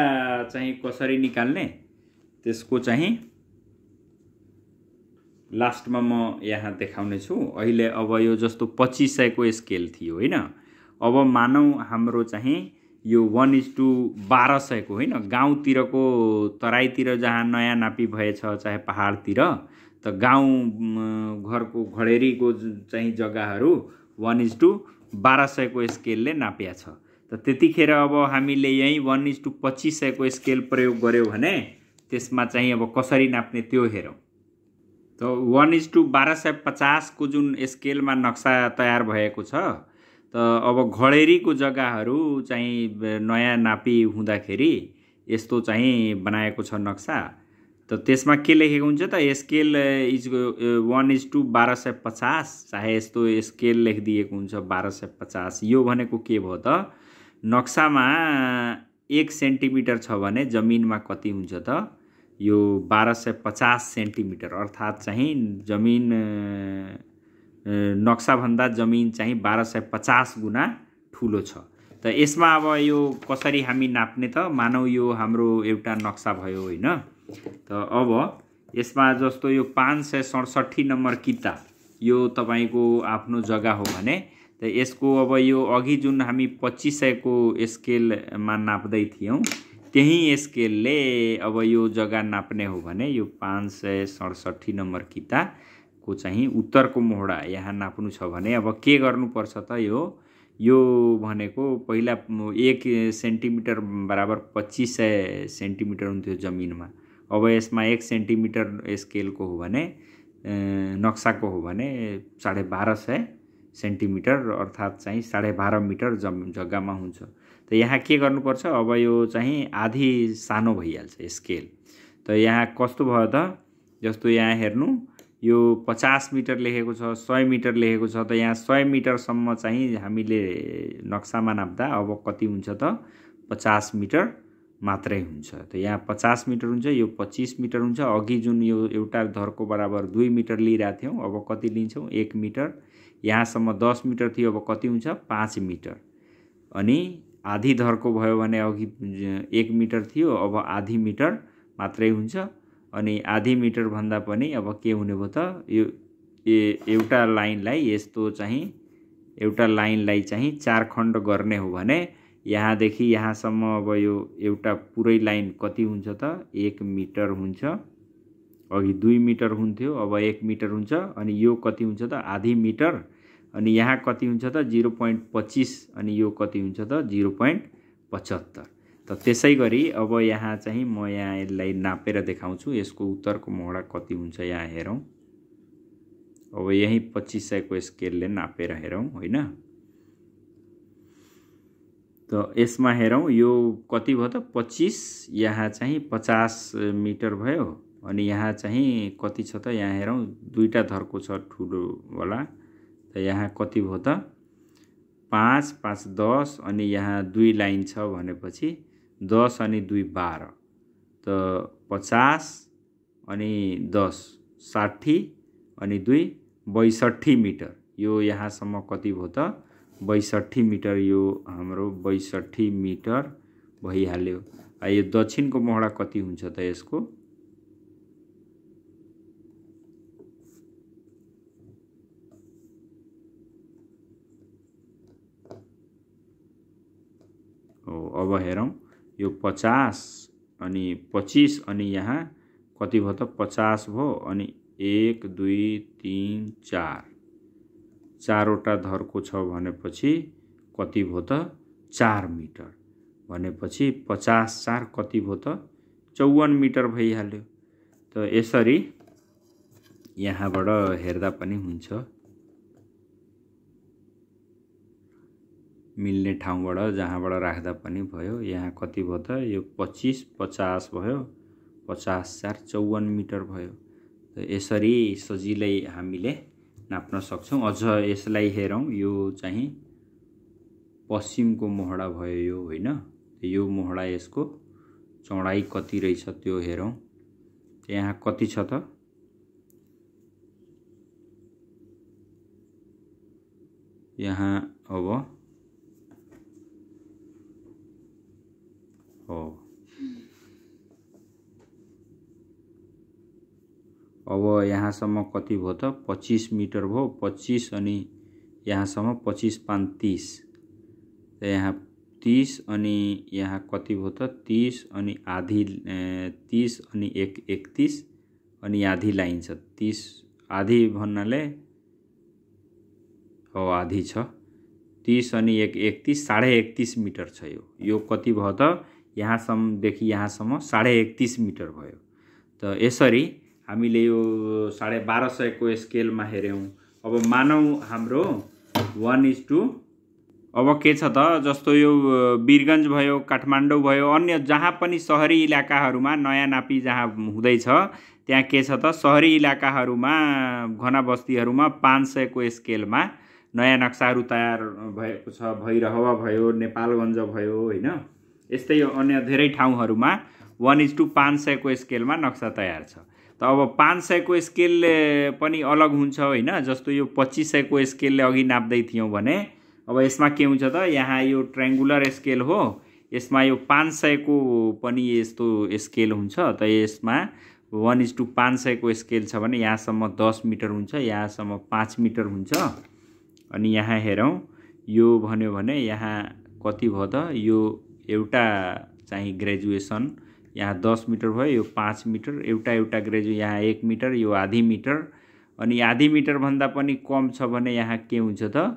[SPEAKER 1] चाहिँ कसरी निकाल्ने त्यसको चाहिँ लास्टमा म यहाँ देखाउने छु अहिले अब यो जस्तो पच्चिस सयको स्केल थियो होइन अब मानौँ हाम्रो चाहिँ यो वान इज टू बाह्र सयको होइन गाउँतिरको तराईतिर जहाँ नयाँ नापी भएछ चाहे पहाडतिर त गाउँ घरको घडेरीको चाहिँ जग्गाहरू वान इज टू बाह्र सयको स्केलले नापिया छ त त्यतिखेर अब हामीले यहीँ वान इज टू पच्चिस सयको स्केल प्रयोग गऱ्यौँ भने त्यसमा चाहिँ अब कसरी नाप्ने त्यो हेरौँ त वान इज टू बाह्र सय पचासको जुन स्केलमा नक्सा तयार भएको छ त अब घडेरीको जग्गाहरू चाहिँ नयाँ नापी हुँदाखेरि यस्तो चाहिँ बनाएको छ नक्सा त त्यसमा के लेखेको हुन्छ त scale is one is to बाह्र सय पचास चाहे यस्तो स्केल लेखिदिएको हुन्छ बाह्र सय पचास यो भनेको के भयो त नक्सामा एक सेन्टिमिटर छ भने जमिनमा कति हुन्छ त यो बाह्र सय पचास सेन्टिमिटर अर्थात् चाहिँ जमिन नक्साभन्दा जमिन चाहिँ बाह्र सय पचास गुणा ठुलो छ त यसमा अब यो कसरी हामी नाप्ने त मानौ यो हाम्रो एउटा नक्सा भयो होइन त अब यसमा जस्तो यो पाँच सय सडसठी नम्बर किताब यो तपाईँको आफ्नो जग्गा हो भने त यसको अब यो अघि जुन हामी पच्चिस सयको स्केलमा नाप्दै थियौँ त्यही स्केलले अब यो जग्गा नाप्ने हो भने यो पाँच सय सडसठी नम्बर किताब को चाहिँ उत्तरको मोहडा यहाँ नाप्नु छ भने अब के गर्नुपर्छ त यो यो भनेको पहिला एक सेन्टिमिटर बराबर पच्चिस सय सेन्टिमिटर हुन्थ्यो जमिनमा अब यसमा एक सेन्टिमिटर स्केलको हो भने नक्साको हो भने साढे बाह्र सय सेन्टिमिटर अर्थात् चाहिँ साढे बाह्र मिटर जम जग्गामा हुन्छ त यहाँ के गर्नुपर्छ अब यो चाहिँ आधी सानो भइहाल्छ स्केल त यहाँ कस्तो भयो त जस्तो यहाँ हेर्नु यो पचास मिटर लेखेको छ सय मिटर लेखेको छ त यहाँ सय मिटरसम्म चाहिँ हामीले नक्सामा नाप्दा अब कति हुन्छ त पचास मिटर मात्रै हुन्छ त यहाँ पचास मिटर हुन्छ यो पच्चिस मिटर हुन्छ अघि जुन यो एउटा धरको बराबर दुई मिटर लिइरहेको थियौँ अब कति लिन्छौँ एक मिटर यहाँसम्म दस मिटर थियो अब कति हुन्छ पाँच मिटर अनि आधी धरको भयो भने अघि एक मिटर थियो अब आधी मिटर मात्रै हुन्छ अनि आधी मिटरभन्दा पनि अब के हुने भयो त यो ए एउटा लाइनलाई यस्तो चाहिँ एउटा लाइनलाई चाहिँ चार खण्ड गर्ने हो भने यहाँदेखि यहाँसम्म अब यो एउटा पुरै लाइन कति हुन्छ त एक मिटर हुन्छ अघि दुई मिटर हुन्थ्यो अब एक मिटर हुन्छ अनि यो कति हुन्छ त आधी मिटर अनि यहाँ कति हुन्छ त जिरो पोइन्ट पच्चिस अनि यो कति हुन्छ त जिरो पोइन्ट पचहत्तर त त्यसै गरी अब यहाँ चाहिँ म यहाँ यसलाई नापेर देखाउँछु यसको उत्तरको मोहडा कति हुन्छ यहाँ हेरौँ अब यहीँ पच्चिस सयको स्केलले नापेर हेरौँ होइन त यसमा हेरौँ यो कति भयो त पच्चिस यहाँ चाहिँ पचास मिटर भयो अनि यहाँ चाहिँ कति छ त यहाँ हेरौँ दुईवटा धर्को छ ठुलोवाला त यहाँ कति भयो त पाँच पाँच दस अनि यहाँ दुई लाइन छ भनेपछि दस अनि दुई बाह्र त पचास अनि दस साठी अनि दुई बैसठी मिटर यो यहाँसम्म कति भयो त बैसठी मिटर यो हाम्रो बैसठी मिटर भइहाल्यो यो दक्षिणको मोहडा कति हुन्छ त यसको अब हेरौँ यो पचास अनि पच्चिस अनि यहाँ कति भयो त पचास भयो अनि एक दुई तिन चार चारवटा धरको छ भनेपछि कति भयो त चार मिटर भनेपछि पचास चार कति भयो त चौवन मिटर भइहाल्यो त यसरी यहाँबाट हेर्दा पनि हुन्छ मिल्ने ठाउँबाट जहाँबाट राख्दा पनि भयो यहाँ कति भयो त यो पच्चिस पचास भयो पचास चार चौवन्न मिटर भयो यसरी सजिलै हामीले नाप्न सक्छौँ अझ यसलाई हेरौँ यो चाहिँ पश्चिमको मोहडा भयो यो होइन यो मोहडा यसको चौडाइ कति रहेछ त्यो हेरौँ यहाँ कति छ त यहाँ अब अब यहाँसम्म कति भयो त पच्चिस मिटर भयो पच्चिस अनि यहाँसम्म पच्चिस पाँच तिस यहाँ तिस अनि यहाँ कति भयो त तिस अनि आधी तिस अनि एक एकतिस अनि आधी लाइन छ तिस आधी भन्नाले हो आधी छ तिस अनि एक एकतिस साढे एकतिस मिटर छ यो यो कति भयो त यहाँसम्मदेखि यहाँसम्म साढे एकतिस मिटर भयो त यसरी हामीले यो साढे बाह्र सयको स्केलमा हेऱ्यौँ अब मानौँ हाम्रो वान इज टू अब के छ त जस्तो यो वीरगन्ज भयो काठमाडौँ भयो अन्य जहाँ पनि सहरी इलाकाहरूमा नयाँ नापी जहाँ हुँदैछ त्यहाँ के छ त सहरी इलाकाहरूमा घना बस्तीहरूमा पाँच सयको स्केलमा नयाँ नक्साहरू तयार भएको छ भैरहवा भयो नेपालगञ्ज भयो होइन यस्तै अन्य धेरै ठाउँहरूमा वान इज टू पाँच सयको स्केलमा नक्सा तयार छ त अब पाँच सयको स्केल पनि अलग हुन्छ होइन जस्तो यो पच्चिस सयको स्केलले अघि नाप्दै थियौँ भने अब यसमा के हुन्छ त यहाँ यो ट्रेङ्गुलर स्केल हो यसमा यो पाँच सयको पनि यस्तो स्केल हुन्छ त यसमा वान इज टू पाँच सयको स्केल छ भने यहाँसम्म दस मिटर हुन्छ यहाँसम्म पाँच मिटर हुन्छ अनि यहाँ हेरौँ यो भन्यो भने यहाँ कति भयो त यो एउटा चाहिँ ग्रेजुएसन यहाँ दस मिटर भयो यो पाँच मिटर एउटा एउटा ग्रेजु यहाँ एक मिटर यो आधी मिटर अनि आधी मिटरभन्दा पनि कम छ भने यहाँ के हुन्छ त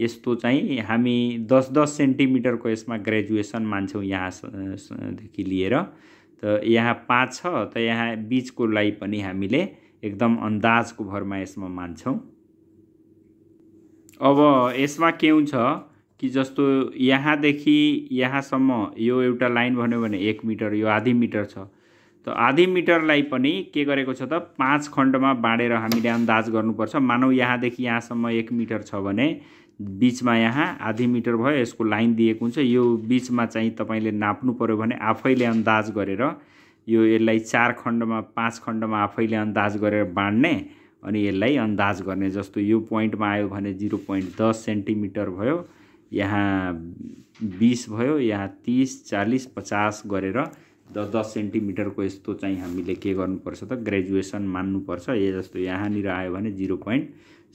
[SPEAKER 1] यस्तो चाहिँ हामी दस दस सेन्टिमिटरको यसमा ग्रेजुएसन मान्छौँ यहाँदेखि लिएर त यहाँ पाँच छ त यहाँ लागि पनि हामीले एकदम अन्दाजको भरमा यसमा मान्छौँ अब यसमा के हुन्छ कि जस्तो यहाँदेखि यहाँसम्म यो एउटा लाइन भन्यो भने एक मिटर यो आधी मिटर छ त आधी मिटरलाई पनि के गरेको छ त पाँच खण्डमा बाँडेर हामीले अन्दाज गर्नुपर्छ मानौ यहाँदेखि यहाँसम्म एक मिटर छ भने बिचमा यहाँ आधी मिटर भयो यसको लाइन दिएको हुन्छ यो बिचमा चाहिँ तपाईँले नाप्नु पऱ्यो भने आफैले अन्दाज गरेर यो यसलाई चार खण्डमा पाँच खण्डमा आफैले अन्दाज गरेर बाँड्ने अनि यसलाई अन्दाज गर्ने जस्तो यो पोइन्टमा आयो भने जिरो पोइन्ट दस सेन्टिमिटर भयो यहाँ बिस भयो यहाँ तिस चालिस पचास गरेर दस दस सेन्टिमिटरको यस्तो चाहिँ हामीले के गर्नुपर्छ त ग्रेजुएसन मान्नुपर्छ ए जस्तो यहाँनिर आयो भने जिरो पोइन्ट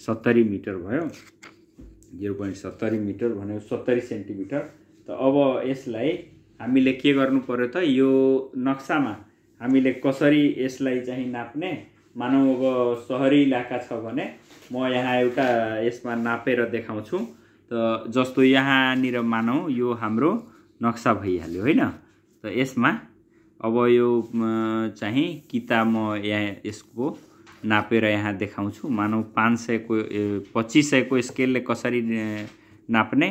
[SPEAKER 1] सत्तरी मिटर भयो जिरो पोइन्ट सत्तरी मिटर भन्यो सत्तरी सेन्टिमिटर त अब यसलाई हामीले के गर्नु पऱ्यो त यो नक्सामा हामीले कसरी यसलाई चाहिँ नाप्ने मानौँ अब सहरी इलाका छ भने म यहाँ एउटा यसमा नापेर देखाउँछु त जस्तो यहाँनिर मानौँ यो हाम्रो नक्सा भइहाल्यो होइन त यसमा अब यो चाहिँ किता म यहाँ यसको नापेर यहाँ देखाउँछु मानौँ पाँच सयको पच्चिस सयको स्केलले कसरी नाप्ने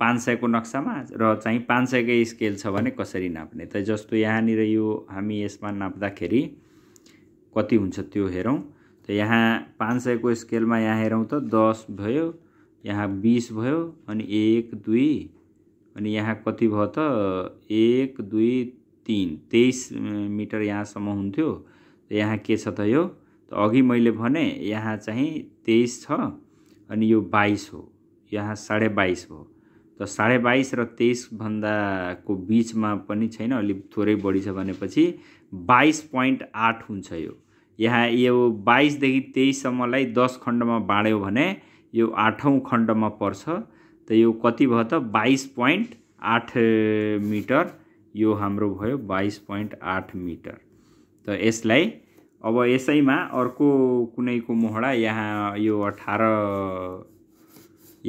[SPEAKER 1] पाँच सयको नक्सामा र चाहिँ पाँच सयकै स्केल छ भने कसरी नाप्ने त जस्तो यहाँनिर यो हामी यसमा नाप्दाखेरि कति हुन्छ त्यो हेरौँ त यहाँ पाँच सयको स्केलमा यहाँ हेरौँ त दस भयो यहाँ बिस भयो अनि एक दुई अनि यहाँ कति भयो त एक दुई तिन तेइस मिटर यहाँसम्म हुन्थ्यो यहाँ के छ त यो त अघि मैले भने यहाँ चाहिँ तेइस छ अनि यो बाइस हो यहाँ साढे बाइस हो त साढे बाइस र तेइसभन्दाको बिचमा पनि छैन अलिक थोरै बढी छ भनेपछि बाइस पोइन्ट आठ हुन्छ यो यहाँ यो बाइसदेखि तेइससम्मलाई दस खण्डमा बाँड्यो भने यो आठौँ खण्डमा पर्छ त यो कति भयो त बाइस पोइन्ट आठ मिटर यो हाम्रो भयो बाइस पोइन्ट आठ मिटर त यसलाई अब यसैमा अर्को कुनैको मोहडा यहाँ यो अठार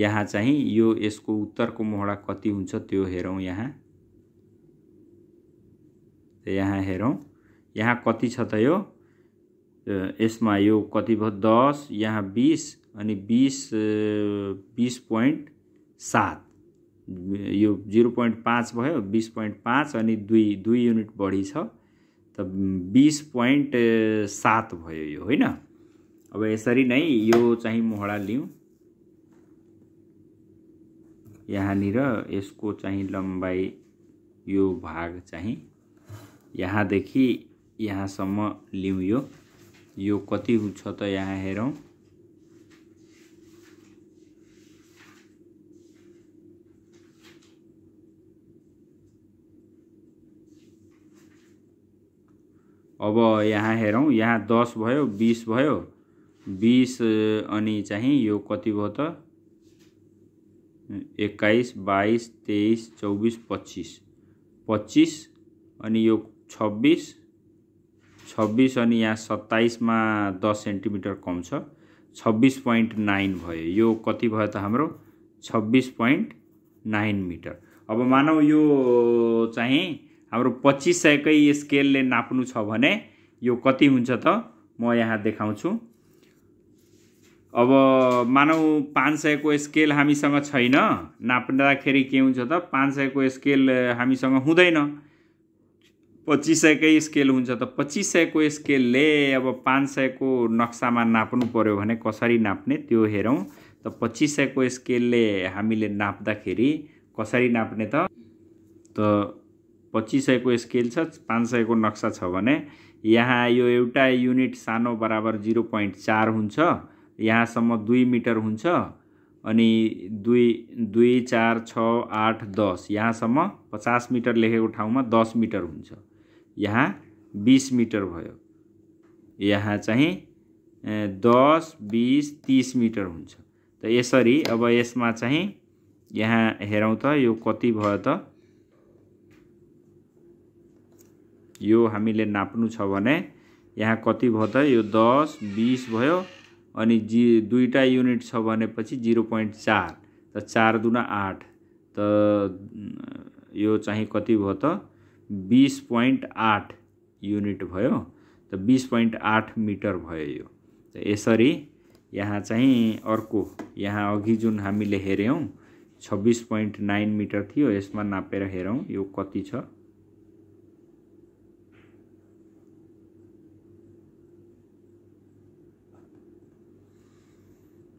[SPEAKER 1] यहाँ चाहिँ यो यसको उत्तरको मोहडा कति हुन्छ त्यो हेरौँ यहाँ यहाँ हेरौँ यहाँ कति छ त यो यसमा यो कति भयो दस यहाँ बिस अनि बिस बिस पोइन्ट सात यो जिरो पोइन्ट पाँच भयो बिस पोइन्ट पाँच अनि दुई दुई युनिट बढी छ त बिस पोइन्ट सात भयो यो होइन अब यसरी नै यो चाहिँ मोहडा लिउँ यहाँनिर यसको चाहिँ लम्बाइ यो भाग चाहिँ यहाँदेखि यहाँसम्म लिउँ यो यो कति हुन्छ त यहाँ हेरौँ अब यहाँ हेरौँ यहाँ दस भयो बिस भयो बिस अनि चाहिँ यो कति भयो त एक्काइस बाइस तेइस चौबिस पच्चिस पच्चिस अनि यो छब्बिस छब्बिस अनि यहाँ सत्ताइसमा दस सेन्टिमिटर कम छ छब्बिस पोइन्ट नाइन भयो यो कति भयो त हाम्रो छब्बिस पोइन्ट नाइन मिटर अब मानौ यो चाहिँ हाम्रो पच्चिस सयकै स्केलले नाप्नु छ भने यो कति हुन्छ त म यहाँ देखाउँछु अब मानौ पाँच सयको स्केल हामीसँग छैन नाप्दाखेरि के हुन्छ त पाँच सयको स्केल हामीसँग हुँदैन पच्चिस सयकै स्केल हुन्छ त पच्चिस सयको स्केलले अब पाँच सयको नक्सामा नाप्नु पऱ्यो भने कसरी नाप्ने त्यो हेरौँ त पच्चिस सयको स्केलले हामीले नाप्दाखेरि कसरी नाप्ने त पच्चिस सयको स्केल छ पाँच सयको नक्सा छ भने यहाँ यो एउटा युनिट सानो बराबर जिरो पोइन्ट चार हुन्छ यहाँसम्म दुई मिटर हुन्छ अनि दुई दुई चार छ आठ दस यहाँसम्म पचास मिटर लेखेको ठाउँमा दस मिटर हुन्छ यहाँ बिस मिटर भयो यहाँ चाहिँ दस बिस तिस मिटर हुन्छ त यसरी अब यसमा चाहिँ यहाँ हेरौँ त यो कति भयो त यो हामीले नाप्नु छ भने यहाँ कति भयो त यो दस बिस भयो अनि जी दुईवटा युनिट छ भनेपछि जिरो पोइन्ट चार त चार दुना आठ त यो चाहिँ कति भयो त बिस पोइन्ट आठ युनिट भयो त बिस पोइन्ट आठ मिटर भयो यो त यसरी यहाँ चाहिँ अर्को यहाँ अघि जुन हामीले हेऱ्यौँ छब्बिस पोइन्ट नाइन मिटर थियो यसमा नापेर हेरौँ यो कति छ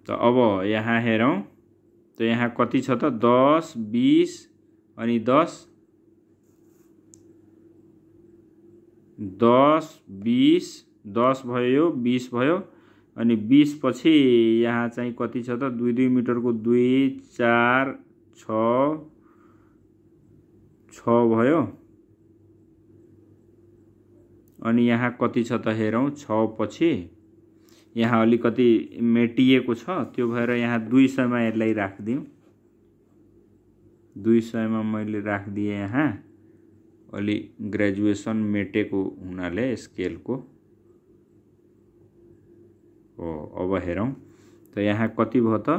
[SPEAKER 1] त अब यहाँ हेरौँ त यहाँ कति छ त दस बिस अनि दस दस बिस दस भयो बिस भयो अनि पछि यहाँ चाहिँ कति छ त दुई दुई मिटरको दुई चार छ छ भयो अनि यहाँ कति छ त हेरौँ छ पछि यहाँ अलिकति मेटिएको छ त्यो भएर यहाँ दुई सयमा यसलाई राखिदिउँ दुई सयमा मैले राखिदिएँ यहाँ अलि ग्रेजुएसन मेटेको हुनाले स्केलको हो अब हेरौँ त यहाँ कति भयो त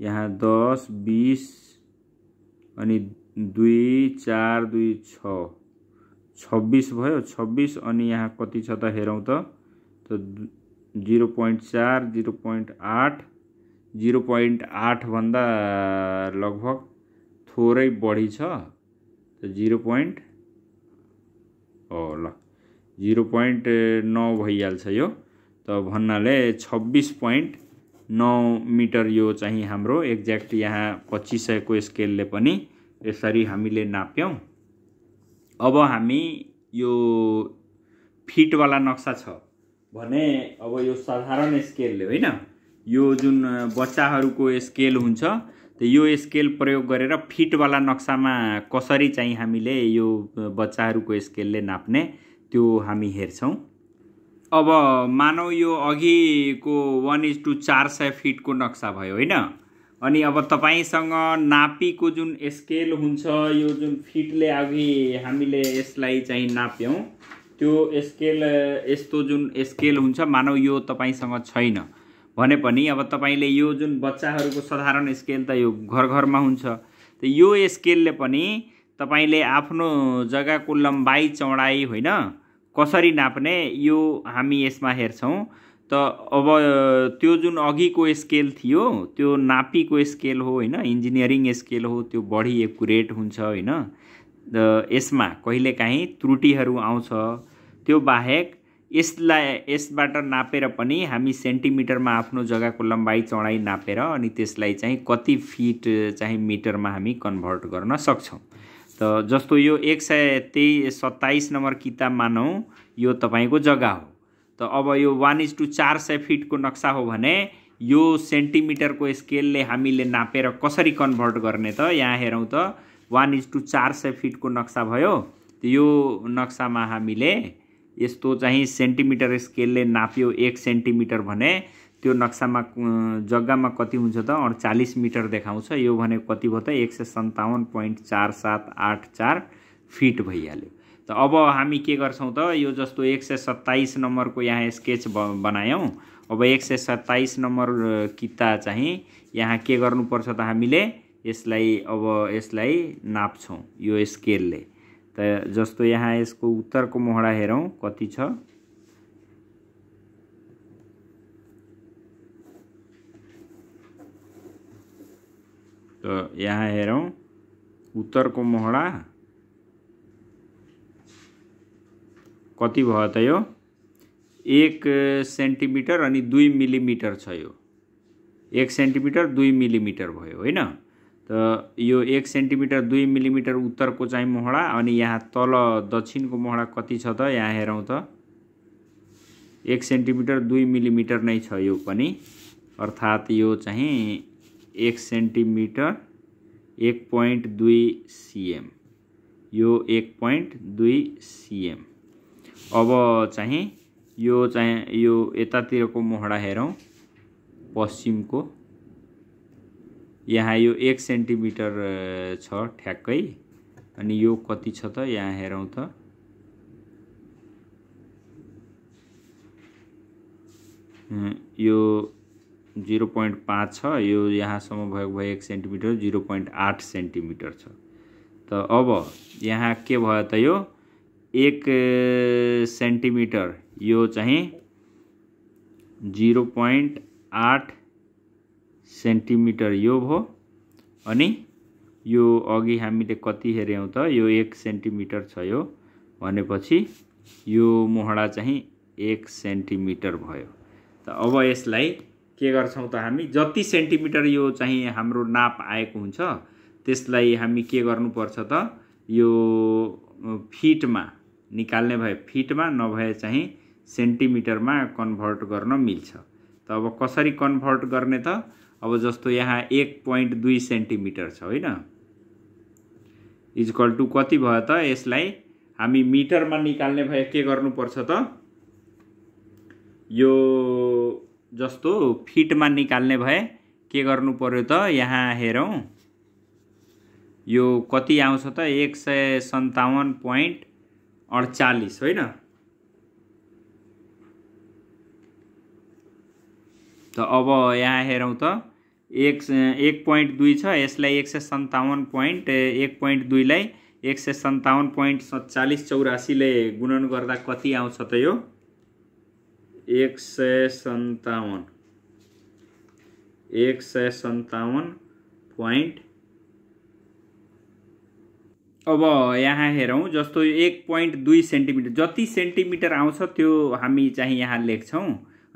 [SPEAKER 1] यहाँ दस बिस अनि दुई चार दुई छ छब्बिस भयो छब्बिस अनि यहाँ कति छ त हेरौँ त जिरो पोइन्ट चार जिरो पोइन्ट आठ जिरो पोइन्ट आठभन्दा लगभग थोरै बढी छ जिरो पोइन्ट हो ल जिरो पोइन्ट नौ भइहाल्छ यो त भन्नाले छब्बिस पोइन्ट नौ मिटर यो चाहिँ हाम्रो एक्ज्याक्ट यहाँ पच्चिस सयको स्केलले पनि यसरी हामीले नाप्यौँ अब हामी यो फिटवाला नक्सा छ भने अब यो साधारण स्केलले होइन यो जुन बच्चाहरूको स्केल हुन्छ त यो स्केल प्रयोग गरेर फिटवाला नक्सामा कसरी चाहिँ हामीले यो बच्चाहरूको स्केलले नाप्ने त्यो हामी हेर्छौँ अब मानौ यो अघिको वान इज टू चार सय फिटको नक्सा भयो होइन अनि अब तपाईँसँग नापीको जुन स्केल हुन्छ यो जुन फिटले अघि हामीले यसलाई चाहिँ नाप्यौँ त्यो स्केल यस्तो जुन स्केल हुन्छ मानव यो तपाईँसँग छैन भने पनि अब तपाईँले यो जुन बच्चाहरूको साधारण स्केल त यो घर घरमा हुन्छ त यो स्केलले पनि तपाईँले आफ्नो जग्गाको लम्बाइ चौडाइ होइन कसरी नाप्ने यो हामी यसमा हेर्छौँ त अब त्यो जुन अघिको स्केल थियो त्यो नापीको स्केल हो होइन इन्जिनियरिङ स्केल हो त्यो बढी एकुरेट हुन्छ होइन यसमा कहिलेकाहीँ त्रुटिहरू आउँछ त्यो बाहेक यसलाई यसबाट नापेर पनि हामी सेन्टिमिटरमा आफ्नो जग्गाको लम्बाइ चौडाइ नापेर अनि त्यसलाई चाहिँ कति फिट चाहिँ मिटरमा हामी कन्भर्ट गर्न सक्छौँ त जस्तो यो एक सय त्यही सत्ताइस नम्बर किताब मानौँ यो तपाईँको जग्गा हो त अब यो वान इज टू चार सय फिटको नक्सा हो भने यो सेन्टिमिटरको स्केलले हामीले नापेर कसरी कन्भर्ट गर्ने त यहाँ हेरौँ त वान इज टू चार सय फिटको नक्सा भयो यो नक्सामा हामीले यस्तो चाहिँ सेन्टिमिटर स्केलले नाप्यो एक सेन्टिमिटर भने त्यो नक्सामा जग्गामा कति हुन्छ त अडचालिस मिटर देखाउँछ यो भने कति भयो त एक सय सन्ताउन्न पोइन्ट चार सात आठ चार फिट भइहाल्यो त अब हामी के गर्छौँ त यो जस्तो एक सय सत्ताइस नम्बरको यहाँ स्केच बनायौँ अब एक सय सत्ताइस नम्बर किता चाहिँ यहाँ के गर्नुपर्छ त हामीले यसलाई अब यसलाई नाप्छौँ यो स्केलले जस्तो यहाँ यसको उत्तरको मोहडा हेरौँ कति छ त यहाँ हेरौँ उत्तरको मोहडा कति भयो त यो एक सेन्टिमिटर अनि दुई मिलिमिटर छ यो एक सेन्टिमिटर दुई मिलिमिटर भयो होइन त यो एक सेन्टिमिटर दुई मिलिमिटर उत्तरको चाहिँ मोहडा अनि यहाँ तल दक्षिणको मोहडा कति छ त यहाँ हेरौँ त एक सेन्टिमिटर दुई मिलिमिटर नै छ यो पनि अर्थात् यो चाहिँ एक सेन्टिमिटर एक पोइन्ट दुई सिएम यो एक पोइन्ट दुई सिएम अब चाहिँ यो चाहिँ यो यतातिरको मोहडा हेरौँ पश्चिमको यहाँ यो एक सेन्टिमिटर छ ठ्याक्कै अनि यो कति छ त यहाँ हेरौँ त यो जिरो पोइन्ट पाँच छ यो यहाँसम्म भएको भयो एक सेन्टिमिटर जिरो पोइन्ट आठ सेन्टिमिटर छ त अब यहाँ के भयो त यो एक सेन्टिमिटर यो चाहिँ जिरो पोइन्ट आठ सेन्टिमिटर यो भयो अनि यो अघि हामीले कति हेऱ्यौँ त यो एक सेन्टिमिटर छ यो भनेपछि यो मोहडा चाहिँ एक सेन्टिमिटर भयो त अब यसलाई के गर्छौँ त हामी जति सेन्टिमिटर यो चाहिँ हाम्रो नाप आएको हुन्छ त्यसलाई हामी के गर्नुपर्छ त यो फिटमा निकाल्ने भए फिटमा नभए चाहिँ सेन्टिमिटरमा कन्भर्ट गर्न मिल्छ त अब कसरी कन्भर्ट गर्ने त अब जस्तो यहाँ एक पोइन्ट दुई सेन्टिमिटर छ होइन इजकल टु कति भयो त यसलाई हामी मिटरमा निकाल्ने भए के गर्नुपर्छ त यो जस्तो फिटमा निकाल्ने भए के गर्नु पऱ्यो त यहाँ हेरौँ यो कति आउँछ त एक सय सन्ताउन्न पोइन्ट अडचालिस होइन त अब यहाँ हेरौँ त एक एक पोइन्ट दुई छ यसलाई एक सय सन्ताउन्न पोइन्ट एक पोइन्ट दुईलाई एक सय सन्ताउन्न पोइन्ट सत्तालिस चौरासीले गुणन गर्दा कति आउँछ त यो एक सय सन्ताउन्न एक सय सन्ताउन्न पोइन्ट अब यहाँ हेरौँ जस्तो एक पोइन्ट दुई सेन्टिमिटर जति सेन्टिमिटर आउँछ त्यो हामी चाहिँ यहाँ लेख्छौँ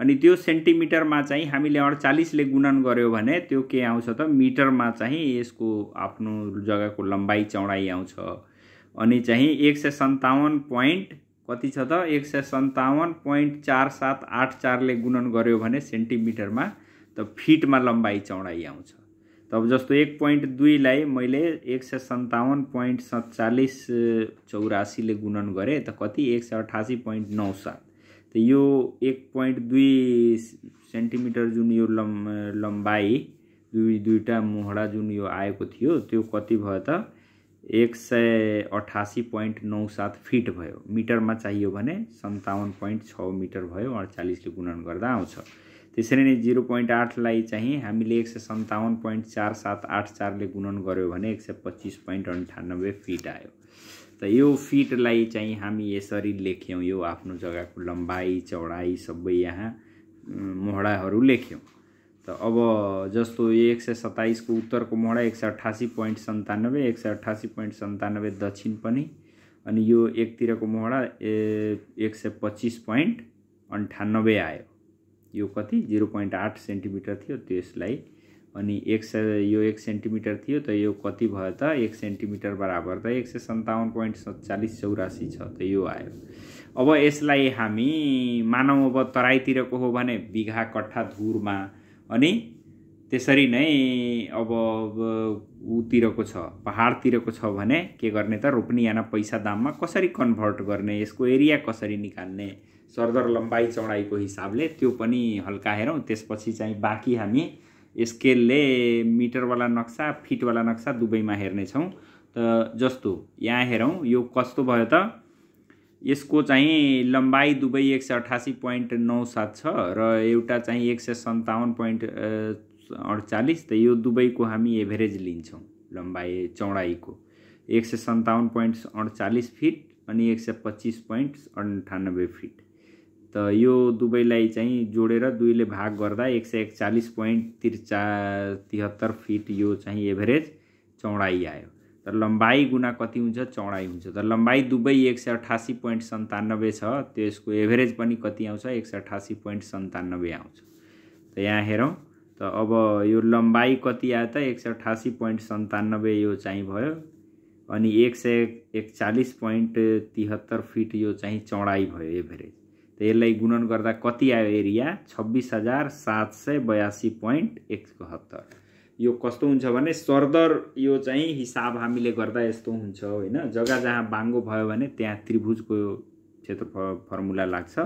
[SPEAKER 1] अनि त्यो सेन्टिमिटरमा चाहिँ हामीले अडचालिसले गुणन गऱ्यो भने त्यो के आउँछ त मिटरमा चाहिँ यसको आफ्नो जग्गाको लम्बाइ चौडाइ आउँछ अनि चाहिँ एक सय सन्ताउन्न पोइन्ट कति छ त एक सय सन्ताउन्न पोइन्ट चार सात आठ चारले गुणन गऱ्यो भने सेन्टिमिटरमा त फिटमा लम्बाइ चौडाइ आउँछ तब जस्तो एक पोइन्ट दुईलाई मैले एक सय सन्ताउन्न पोइन्ट सत्तालिस चौरासीले गुणन गरेँ त कति एक सय अठासी पोइन्ट नौ सात त यो एक पोइन्ट दुई सेन्टिमिटर जुन यो लम् लम्बाइ दुई दुईवटा मोहडा जुन यो आएको थियो त्यो कति भयो त एक सय अठासी पोइन्ट नौ सात फिट भयो मिटरमा चाहियो भने सन्ताउन्न पोइन्ट छ मिटर भयो अडचालिसले गुणन गर्दा आउँछ त्यसरी नै जिरो पोइन्ट आठलाई चाहिँ हामीले एक सय सन्ताउन्न पोइन्ट चार सात आठ चारले गुणन गऱ्यो भने एक सय पच्चिस पोइन्ट अन्ठानब्बे फिट आयो त यो फिटलाई चाहिँ हामी यसरी लेख्यौँ यो आफ्नो जग्गाको लम्बाइ चौडाइ सबै यहाँ मोहडाहरू लेख्यौँ त अब जस्तो एक सय सत्ताइसको उत्तरको मोहडा एक सय अठासी पोइन्ट सन्तानब्बे एक सय अठासी पोइन्ट सन्तानब्बे दक्षिण पनि अनि यो एकतिरको मोहडा एक सय पच्चिस पोइन्ट अन्ठानब्बे आयो यो कति जिरो पोइन्ट आठ सेन्टिमिटर थियो त्यसलाई अनि एक यो एक सेन्टिमिटर थियो त यो कति भयो त एक सेन्टिमिटर बराबर त एक सय सन्ताउन्न पोइन्ट सत्तालिस चौरासी छ त यो आयो अब यसलाई हामी मानौँ अब तराईतिरको हो भने बिघा कट्ठा धुरमा अनि त्यसरी नै अब ऊतिरको छ पहाडतिरको छ भने के गर्ने त रोप्ने यहाँ पैसा दाममा कसरी कन्भर्ट गर्ने यसको एरिया कसरी निकाल्ने सरदर लम्बाइ चौडाइको हिसाबले त्यो पनि हल्का हेरौँ त्यसपछि चाहिँ बाँकी हामी स्केलले मिटरवाला नक्सा फिटवाला नक्सा दुवैमा हेर्नेछौँ त जस्तो यहाँ हेरौँ यो कस्तो भयो त यसको चाहिँ लम्बाइ दुवै एक सय अठासी पोइन्ट नौ सात छ र एउटा चाहिँ एक सय सन्ताउन्न पोइन्ट अडचालिस त यो दुवैको हामी एभरेज लिन्छौँ लम्बाइ चौडाइको एक सय सन्ताउन्न पोइन्ट अडचालिस फिट अनि एक सय पच्चिस पोइन्ट अन्ठानब्बे फिट त यो दुवैलाई चाहिँ जोडेर दुईले भाग गर्दा एक सय एकचालिस पोइन्ट त्रिचा तिहत्तर फिट यो चाहिँ एभरेज चौडाइ आयो त लम्बाइ गुणा कति हुन्छ चौडाइ हुन्छ त लम्बाइ दुवै एक सय अठासी पोइन्ट सन्तानब्बे छ त्यसको एभरेज पनि कति आउँछ एक सय अठासी पोइन्ट सन्तानब्बे आउँछ त यहाँ हेरौँ त अब यो लम्बाइ कति आयो त एक सय अठासी पोइन्ट सन्तानब्बे यो चाहिँ भयो अनि एक सय एकचालिस पोइन्ट तिहत्तर फिट यो चाहिँ चौडाइ भयो एभरेज त यसलाई गुणन गर्दा कति आयो एरिया छब्बिस हजार सात सय बयासी पोइन्ट एकहत्तर यो कस्तो हुन्छ भने सरदर यो चाहिँ हिसाब हामीले गर्दा यस्तो हुन्छ होइन जग्गा जहाँ बाङ्गो भयो भने त्यहाँ त्रिभुजको क्षेत्र फर्मुला लाग्छ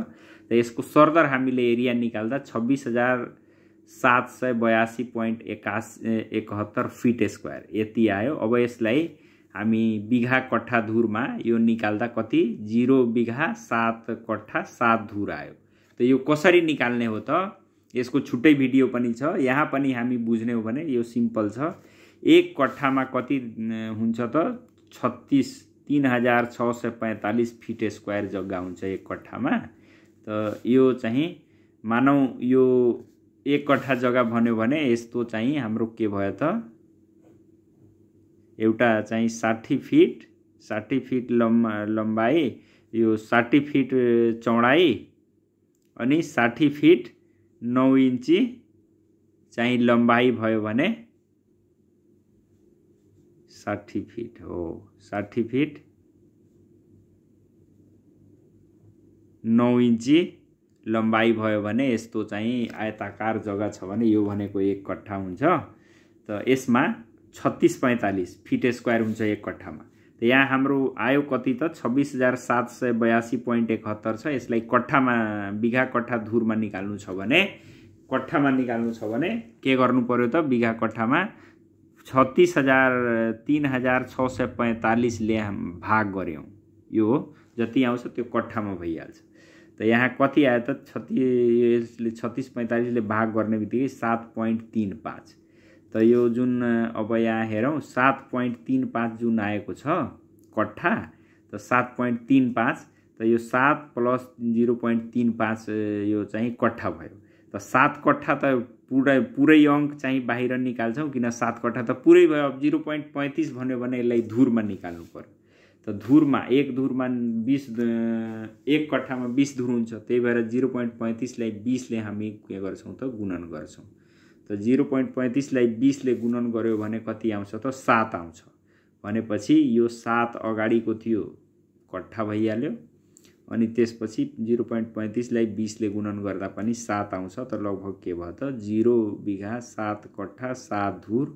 [SPEAKER 1] त यसको सरदर हामीले एरिया निकाल्दा छब्बिस हजार सात सय बयासी पोइन्ट एकास एकहत्तर फिट स्क्वायर यति आयो अब यसलाई हामी बिघा कट्ठा धुरमा यो निकाल्दा कति जिरो बिघा सात कट्ठा सात धुर आयो त यो कसरी निकाल्ने हो त यसको छुट्टै भिडियो पनि छ यहाँ पनि हामी बुझ्ने हो भने यो सिम्पल छ एक कट्ठामा कति हुन्छ त छत्तिस तिन हजार छ सय पैँतालिस फिट स्क्वायर जग्गा हुन्छ एक कट्ठामा त यो चाहिँ मानौँ यो एक कट्ठा जग्गा भन्यो भने यस्तो चाहिँ हाम्रो के भयो त एउटा चाहिँ साठी फिट साठी फिट लम्बा लम्बाइ यो साठी फिट चौडाइ अनि साठी फिट नौ इन्ची चाहिँ लम्बाइ भयो भने साठी फिट हो साठी फिट नौ इन्ची लम्बाइ भयो भने यस्तो चाहिँ आयताकार जग्गा छ भने यो भनेको एक कट्ठा हुन्छ त यसमा छत्तिस पैँतालिस फिट स्क्वायर हुन्छ एक कट्ठामा त यहाँ हाम्रो आयो कति त छब्बिस हजार सात सय बयासी पोइन्ट एकहत्तर छ यसलाई कट्ठामा बिघा कट्ठा धुरमा निकाल्नु छ भने कट्ठामा निकाल्नु छ भने के गर्नु पऱ्यो त बिघा कट्ठामा छत्तिस हजार तिन हजार छ सय पैँतालिसले हाम भाग गऱ्यौँ यो हो जति आउँछ त्यो कट्ठामा भइहाल्छ त यहाँ कति आयो त छत्तिसले छत्तिस पैँतालिसले भाग गर्ने बित्तिकै सात पोइन्ट तिन पाँच त यो जुन अब यहाँ हेरौँ सात पोइन्ट तिन पाँच जुन आएको छ कट्ठा त सात पोइन्ट तिन पाँच त यो सात प्लस जिरो पोइन्ट तिन पाँच यो चाहिँ कट्ठा भयो त सात कट्ठा त पुरै पुरै अङ्क चाहिँ बाहिर निकाल्छौँ किन सात कट्ठा त पुरै भयो अब जिरो पोइन्ट पैँतिस भन्यो भने यसलाई धुरमा निकाल्नु पऱ्यो त धुरमा एक धुरमा बिस एक कट्ठामा बिस धुर हुन्छ त्यही भएर जिरो पोइन्ट पैँतिसलाई बिसले हामी के गर्छौँ त गुणन गर्छौँ त जिरो पोइन्ट पैँतिसलाई बिसले गुणन गऱ्यो भने कति आउँछ त सात आउँछ भनेपछि यो सात अगाडिको थियो कट्ठा भइहाल्यो अनि त्यसपछि जिरो पोइन्ट पैँतिसलाई बिसले गुणन गर्दा पनि सात आउँछ त लगभग के भयो त जिरो बिघा सात कट्ठा सात धुर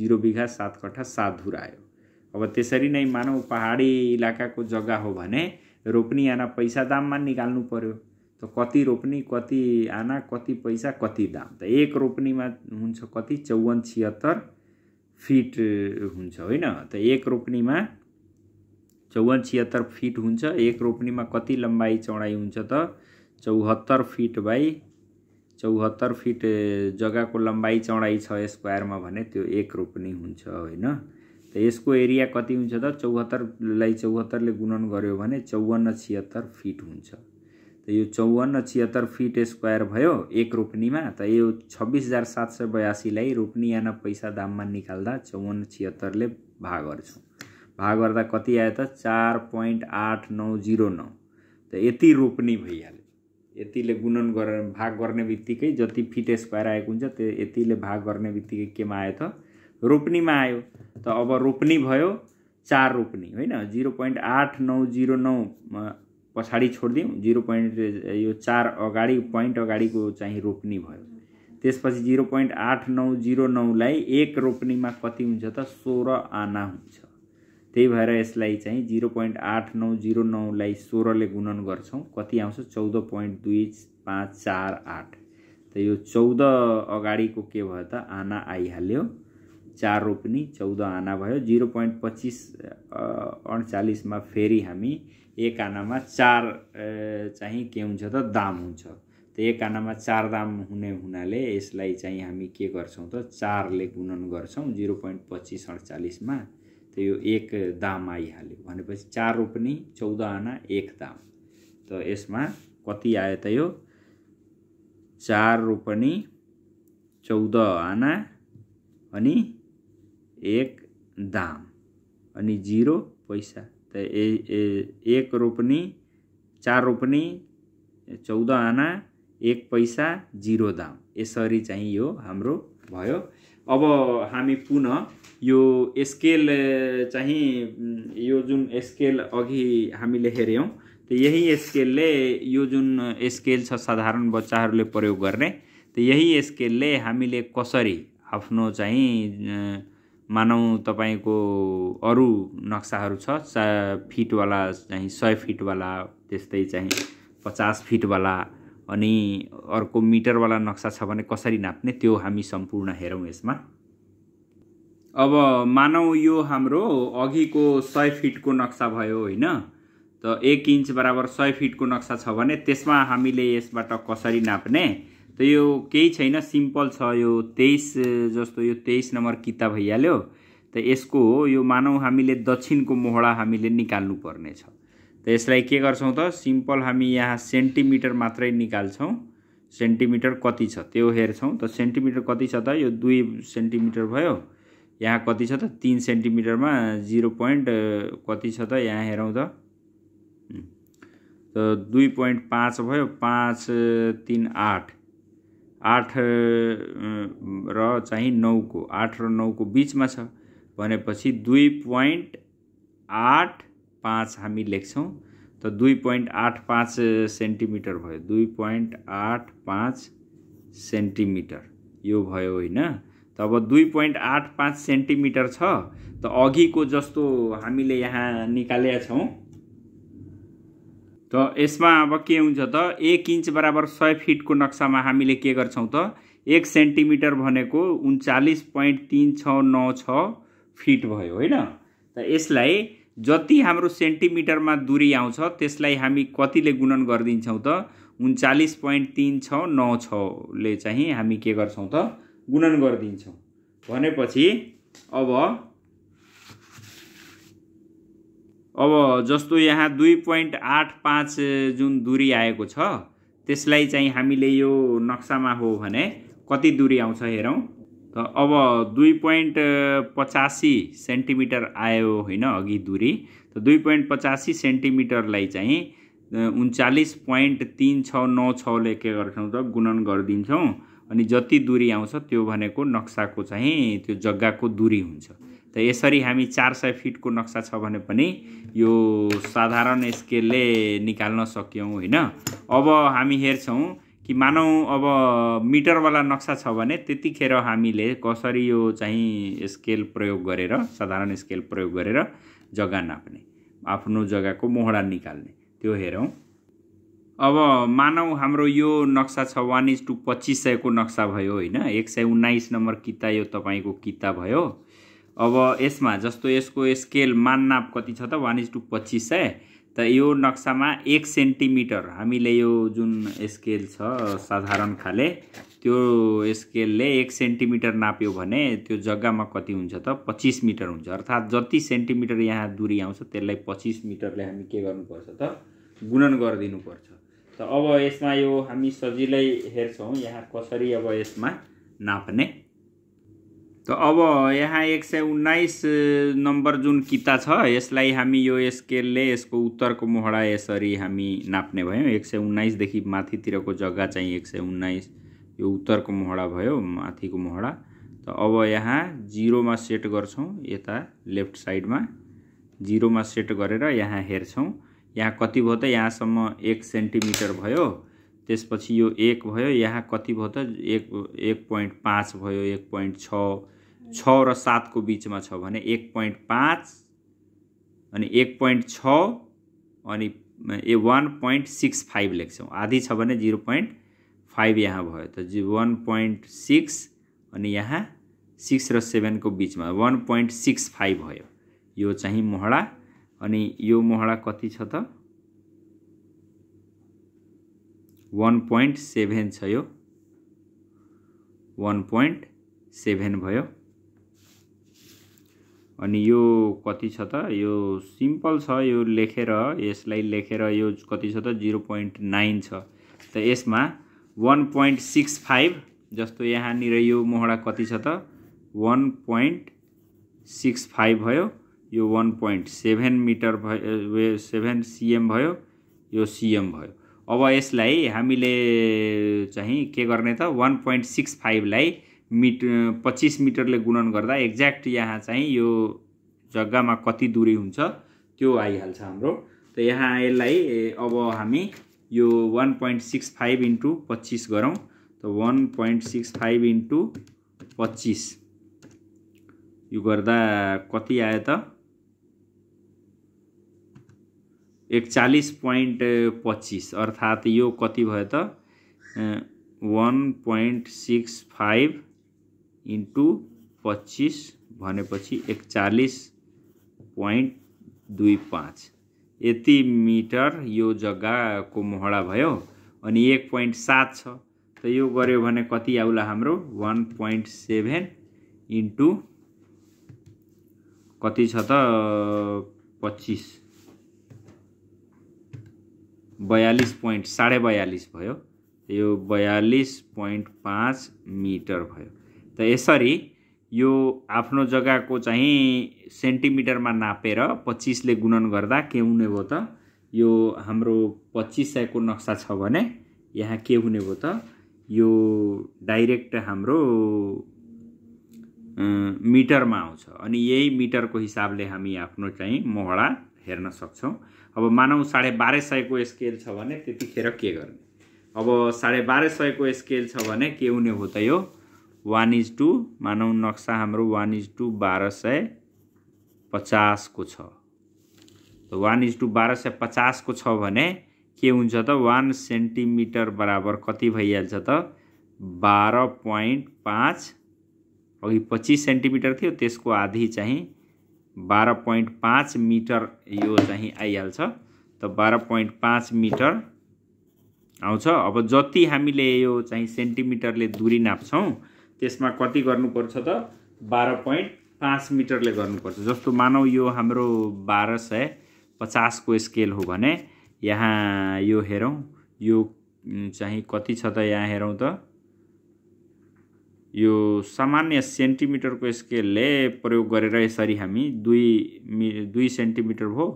[SPEAKER 1] जिरो बिघा सात कट्ठा सात धुर आयो अब त्यसरी नै मानौँ पहाडी इलाकाको जग्गा हो भने रोप्नी आना पैसा दाममा निकाल्नु पऱ्यो त कति रोप्नी कति आना कति पैसा कति दाम त एक रोप्नीमा हुन्छ कति चौवन छिहत्तर फिट हुन्छ होइन त एक रोप्नीमा चौवन छिहत्तर फिट हुन्छ एक रोप्नीमा कति लम्बाइ चौडाइ हुन्छ त चौहत्तर फिट बाई चौहत्तर फिट जग्गाको लम्बाइ चौडाइ छ स्क्वायरमा भने त्यो एक रोप्नी हुन्छ होइन त यसको एरिया कति हुन्छ त चौहत्तरलाई चौहत्तरले गुणन गऱ्यो भने चौवन्न छिहत्तर फिट हुन्छ त यो चौवन्न छिहत्तर फिट स्क्वायर भयो एक रोपनीमा त यो छब्बिस हजार सात सय बयासीलाई रोपनी पैसा दाममा निकाल्दा चौवन्न छिहत्तरले भाग गर्छौँ भाग गर्दा कति आयो त चार पोइन्ट आठ नौ जिरो नौ त यति रोपनी भइहाल्यो यतिले गुणन गरेर भाग गर्ने बित्तिकै जति फिट स्क्वायर आएको हुन्छ त्यो यतिले भाग गर्ने बित्तिकै केमा आयो त रोप्नीमा आयो त अब रोप्नी भयो चार रोप्नी होइन जिरो पोइन्ट आठ नौ जिरो नौ पछाडि छोडिदिउँ जिरो पोइन्ट यो चार अगाडि पोइन्ट अगाडिको चाहिँ रोप्नी भयो त्यसपछि जिरो पोइन्ट आठ नौ जिरो नौलाई एक रोप्नीमा कति हुन्छ त सोह्र आना हुन्छ त्यही भएर यसलाई चाहिँ जिरो पोइन्ट आठ नौ जिरो नौलाई सोह्रले गुणन गर्छौँ कति आउँछ चौध पोइन्ट दुई पाँच चार आठ त यो चौध अगाडिको के भयो त आना आइहाल्यो चार रोप्नी चौध आना भयो जिरो पोइन्ट पच्चिस अडचालिसमा फेरि हामी एक आनामा चार चाहिँ के हुन्छ त दाम हुन्छ त एक आनामा चार दाम हुने हुनाले यसलाई चाहिँ हामी के गर्छौँ त चारले गुणन गर्छौँ जिरो पोइन्ट पच्चिस अडचालिसमा त यो एक दाम आइहाल्यो भनेपछि चार रोपनी चौध आना एक दाम त यसमा कति आयो त यो चार रोपनी चौध आना अनि एक दाम अनि जिरो पैसा त एक रोपनी चार रोपनी રોપની आना आना एक पैसा जिरो दाम यसरी चाहिँ यो हाम्रो भयो अब हामी पुनः यो स्केल चाहिँ यो जुन स्केल अघि हामीले हेऱ्यौँ त यही स्केलले यो जुन स्केल छ साधारण बच्चाहरूले प्रयोग गर्ने त यही स्केलले हामीले कसरी आफ्नो चाहिँ मानौँ तपाईँको अरू नक्साहरू छ फिटवाला चाहिँ सय फिटवाला त्यस्तै चाहिँ पचास फिटवाला अनि अर्को मिटरवाला नक्सा छ भने कसरी नाप्ने त्यो हामी सम्पूर्ण हेरौँ यसमा अब मानौँ यो हाम्रो अघिको सय फिटको नक्सा भयो होइन त एक इन्च बराबर सय फिटको नक्सा छ भने त्यसमा हामीले यसबाट कसरी नाप्ने त यो केही छैन सिम्पल छ यो तेइस जस्तो यो तेइस नम्बर किताब भइहाल्यो त यसको हो यो मानौँ हामीले दक्षिणको मोहडा हामीले निकाल्नुपर्ने छ त यसलाई के गर्छौँ त सिम्पल हामी यहाँ सेन्टिमिटर मात्रै निकाल्छौँ सेन्टिमिटर कति छ त्यो हेर्छौँ त सेन्टिमिटर कति छ त यो दुई सेन्टिमिटर भयो यहाँ कति छ त तिन सेन्टिमिटरमा जिरो पोइन्ट कति छ त यहाँ हेरौँ त दुई पोइन्ट पाँच भयो पाँच तिन आठ आठ र चाहिँ नौको आठ र नौको बिचमा छ भनेपछि दुई पोइन्ट आठ पाँच हामी लेख्छौँ त दुई पोइन्ट आठ पाँच सेन्टिमिटर भयो दुई पोइन्ट आठ पाँच सेन्टिमिटर यो भयो होइन त अब दुई पोइन्ट आठ पाँच सेन्टिमिटर छ त अघिको जस्तो हामीले यहाँ निकालेका छौँ त यसमा अब के हुन्छ त एक इन्च बराबर सय फिटको नक्सामा हामीले के गर्छौँ त एक सेन्टिमिटर भनेको उन्चालिस पोइन्ट तिन छ नौ छ फिट भयो होइन त यसलाई जति हाम्रो सेन्टिमिटरमा दुरी आउँछ त्यसलाई हामी कतिले गुणन गरिदिन्छौँ त उन्चालिस पोइन्ट तिन छ नौ छले चाहिँ हामी के गर्छौँ त गुणन गरिदिन्छौँ भनेपछि अब अब जस्तो यहाँ दुई पोइन्ट आठ पाँच जुन दुरी आएको छ त्यसलाई चाहिँ हामीले यो नक्सामा हो भने कति दुरी आउँछ हेरौँ त अब दुई पोइन्ट पचासी सेन्टिमिटर आयो होइन अघि दुरी त दुई पोइन्ट पचासी सेन्टिमिटरलाई चाहिँ उन्चालिस पोइन्ट तिन छ नौ छले के गर्छौँ त गुणन गरिदिन्छौँ अनि जति दुरी आउँछ त्यो भनेको नक्साको चाहिँ त्यो जग्गाको दुरी हुन्छ त यसरी हामी चार सय फिटको नक्सा छ भने पनि यो साधारण स्केलले निकाल्न सक्यौँ होइन अब हामी हेर्छौँ कि मानौँ अब मिटरवाला नक्सा छ भने त्यतिखेर हामीले कसरी यो चाहिँ स्केल प्रयोग गरेर साधारण स्केल प्रयोग गरेर जग्गा नाप्ने आफ्नो जग्गाको मोहडा निकाल्ने त्यो हेरौँ अब मानौँ हाम्रो यो नक्सा छ वान इज टू पच्चिस सयको नक्सा भयो होइन एक सय उन्नाइस नम्बर किता यो तपाईँको किता भयो अब यसमा जस्तो यसको स्केल नाप कति छ त वान इज टू पच्चिस सय त यो नक्सामा एक सेन्टिमिटर हामीले यो जुन स्केल छ साधारण खाले त्यो स्केलले एक सेन्टिमिटर नाप्यो भने त्यो जग्गामा कति हुन्छ त पच्चिस मिटर हुन्छ अर्थात् जति सेन्टिमिटर यहाँ दुरी आउँछ त्यसलाई पच्चिस मिटरले हामी के गर्नुपर्छ त गुणन गरिदिनुपर्छ त अब यसमा यो हामी सजिलै हेर्छौँ यहाँ कसरी अब यसमा नाप्ने त अब यहाँ एक सय उन्नाइस नम्बर जुन किता छ यसलाई हामी यो स्केलले यसको उत्तरको मोहडा यसरी हामी नाप्ने भयौँ एक सय उन्नाइसदेखि माथितिरको जग्गा चाहिँ एक सय उन्नाइस यो उत्तरको मोहडा भयो माथिको मोहडा त अब यहाँ जिरोमा सेट गर्छौँ यता लेफ्ट साइडमा जिरोमा सेट गरेर यहाँ हेर्छौँ यहाँ कति भयो त यहाँसम्म एक सेन्टिमिटर भयो त्यसपछि यो एक भयो यहाँ कति भयो त एक एक पोइन्ट पाँच भयो एक पोइन्ट छ छ र सातको बिचमा छ भने एक पोइन्ट पाँच अनि एक पोइन्ट छ अनि ए वान पोइन्ट सिक्स फाइभ लेख्छौँ आधी छ भने जिरो पोइन्ट फाइभ यहाँ भयो त वान पोइन्ट सिक्स अनि यहाँ सिक्स र सेभेनको बिचमा वान पोइन्ट सिक्स फाइभ भयो यो चाहिँ मोहडा अनि यो मोहडा कति छ त वान पोइन्ट सेभेन छ यो वान पोइन्ट सेभेन भयो अनि यो कति छ त यो सिम्पल छ यो लेखेर यसलाई लेखेर यो कति छ त जिरो पोइन्ट नाइन छ त यसमा वान पोइन्ट सिक्स फाइभ जस्तो यहाँनिर यो मोहडा कति छ त वान पोइन्ट सिक्स फाइभ भयो यो वान पोइन्ट सेभेन मिटर भयो सेभेन सिएम भयो यो सिएम भयो अब यसलाई हामीले चाहिँ के गर्ने त वान पोइन्ट सिक्स फाइभलाई मिट पच्चिस मिटरले गुणन गर्दा एक्ज्याक्ट यहाँ चाहिँ यो जग्गामा कति दुरी हुन्छ त्यो आइहाल्छ हाम्रो त यहाँ यसलाई अब हामी यो one point six five into पच्चिस गरौँ त one point six five into पच्चिस यो गर्दा कति आयो त एकचालिस पोइन्ट पच्चिस अर्थात् यो कति भयो त one point six five into पच्चिस भनेपछि एकचालिस पोइन्ट दुई पाँच यति मिटर यो को मोहडा भयो अनि एक पोइन्ट सात छ त यो गऱ्यो भने कति आउला हाम्रो वन पोइन्ट सेभेन इन्टु कति छ त पच्चिस बयालिस पोइन्ट साढे बयालिस भयो यो बयालिस पोइन्ट पाँच मिटर भयो त यसरी यो आफ्नो जग्गाको चाहिँ सेन्टिमिटरमा नापेर पच्चिसले गुणन गर्दा के हुने भयो त यो हाम्रो पच्चिस सयको नक्सा छ भने यहाँ के हुने भयो त यो डाइरेक्ट हाम्रो मिटरमा आउँछ अनि यही मिटरको हिसाबले हामी आफ्नो चाहिँ मोहडा हेर्न सक्छौँ अब मानौँ साढे बाह्र सयको स्केल छ भने त्यतिखेर के गर्ने अब साढे बाह्र सयको स्केल छ भने के हुने हो त यो वान इज टू मानौँ नक्सा हाम्रो वान इज टू बाह्र सय पचासको छ वान इज टू बाह्र सय पचासको छ भने के हुन्छ त वान सेन्टिमिटर बराबर कति भइहाल्छ त बाह्र पोइन्ट पाँच अघि पच्चिस सेन्टिमिटर थियो त्यसको आधी चाहिँ बाह्र पोइन्ट पाँच मिटर यो चाहिँ आइहाल्छ त बाह्र पोइन्ट पाँच मिटर आउँछ अब जति हामीले यो चाहिँ सेन्टिमिटरले दुरी नाप्छौँ त्यसमा कति गर्नुपर्छ त बाह्र पोइन्ट पाँच मिटरले गर्नुपर्छ जस्तो मानौ यो हाम्रो बाह्र सय पचासको स्केल हो भने यहाँ यो हेरौँ यो चाहिँ कति छ त यहाँ हेरौँ त यो सामान्य सेन्टिमिटरको स्केलले प्रयोग गरेर यसरी हामी दुई मि दुई सेन्टिमिटर भयो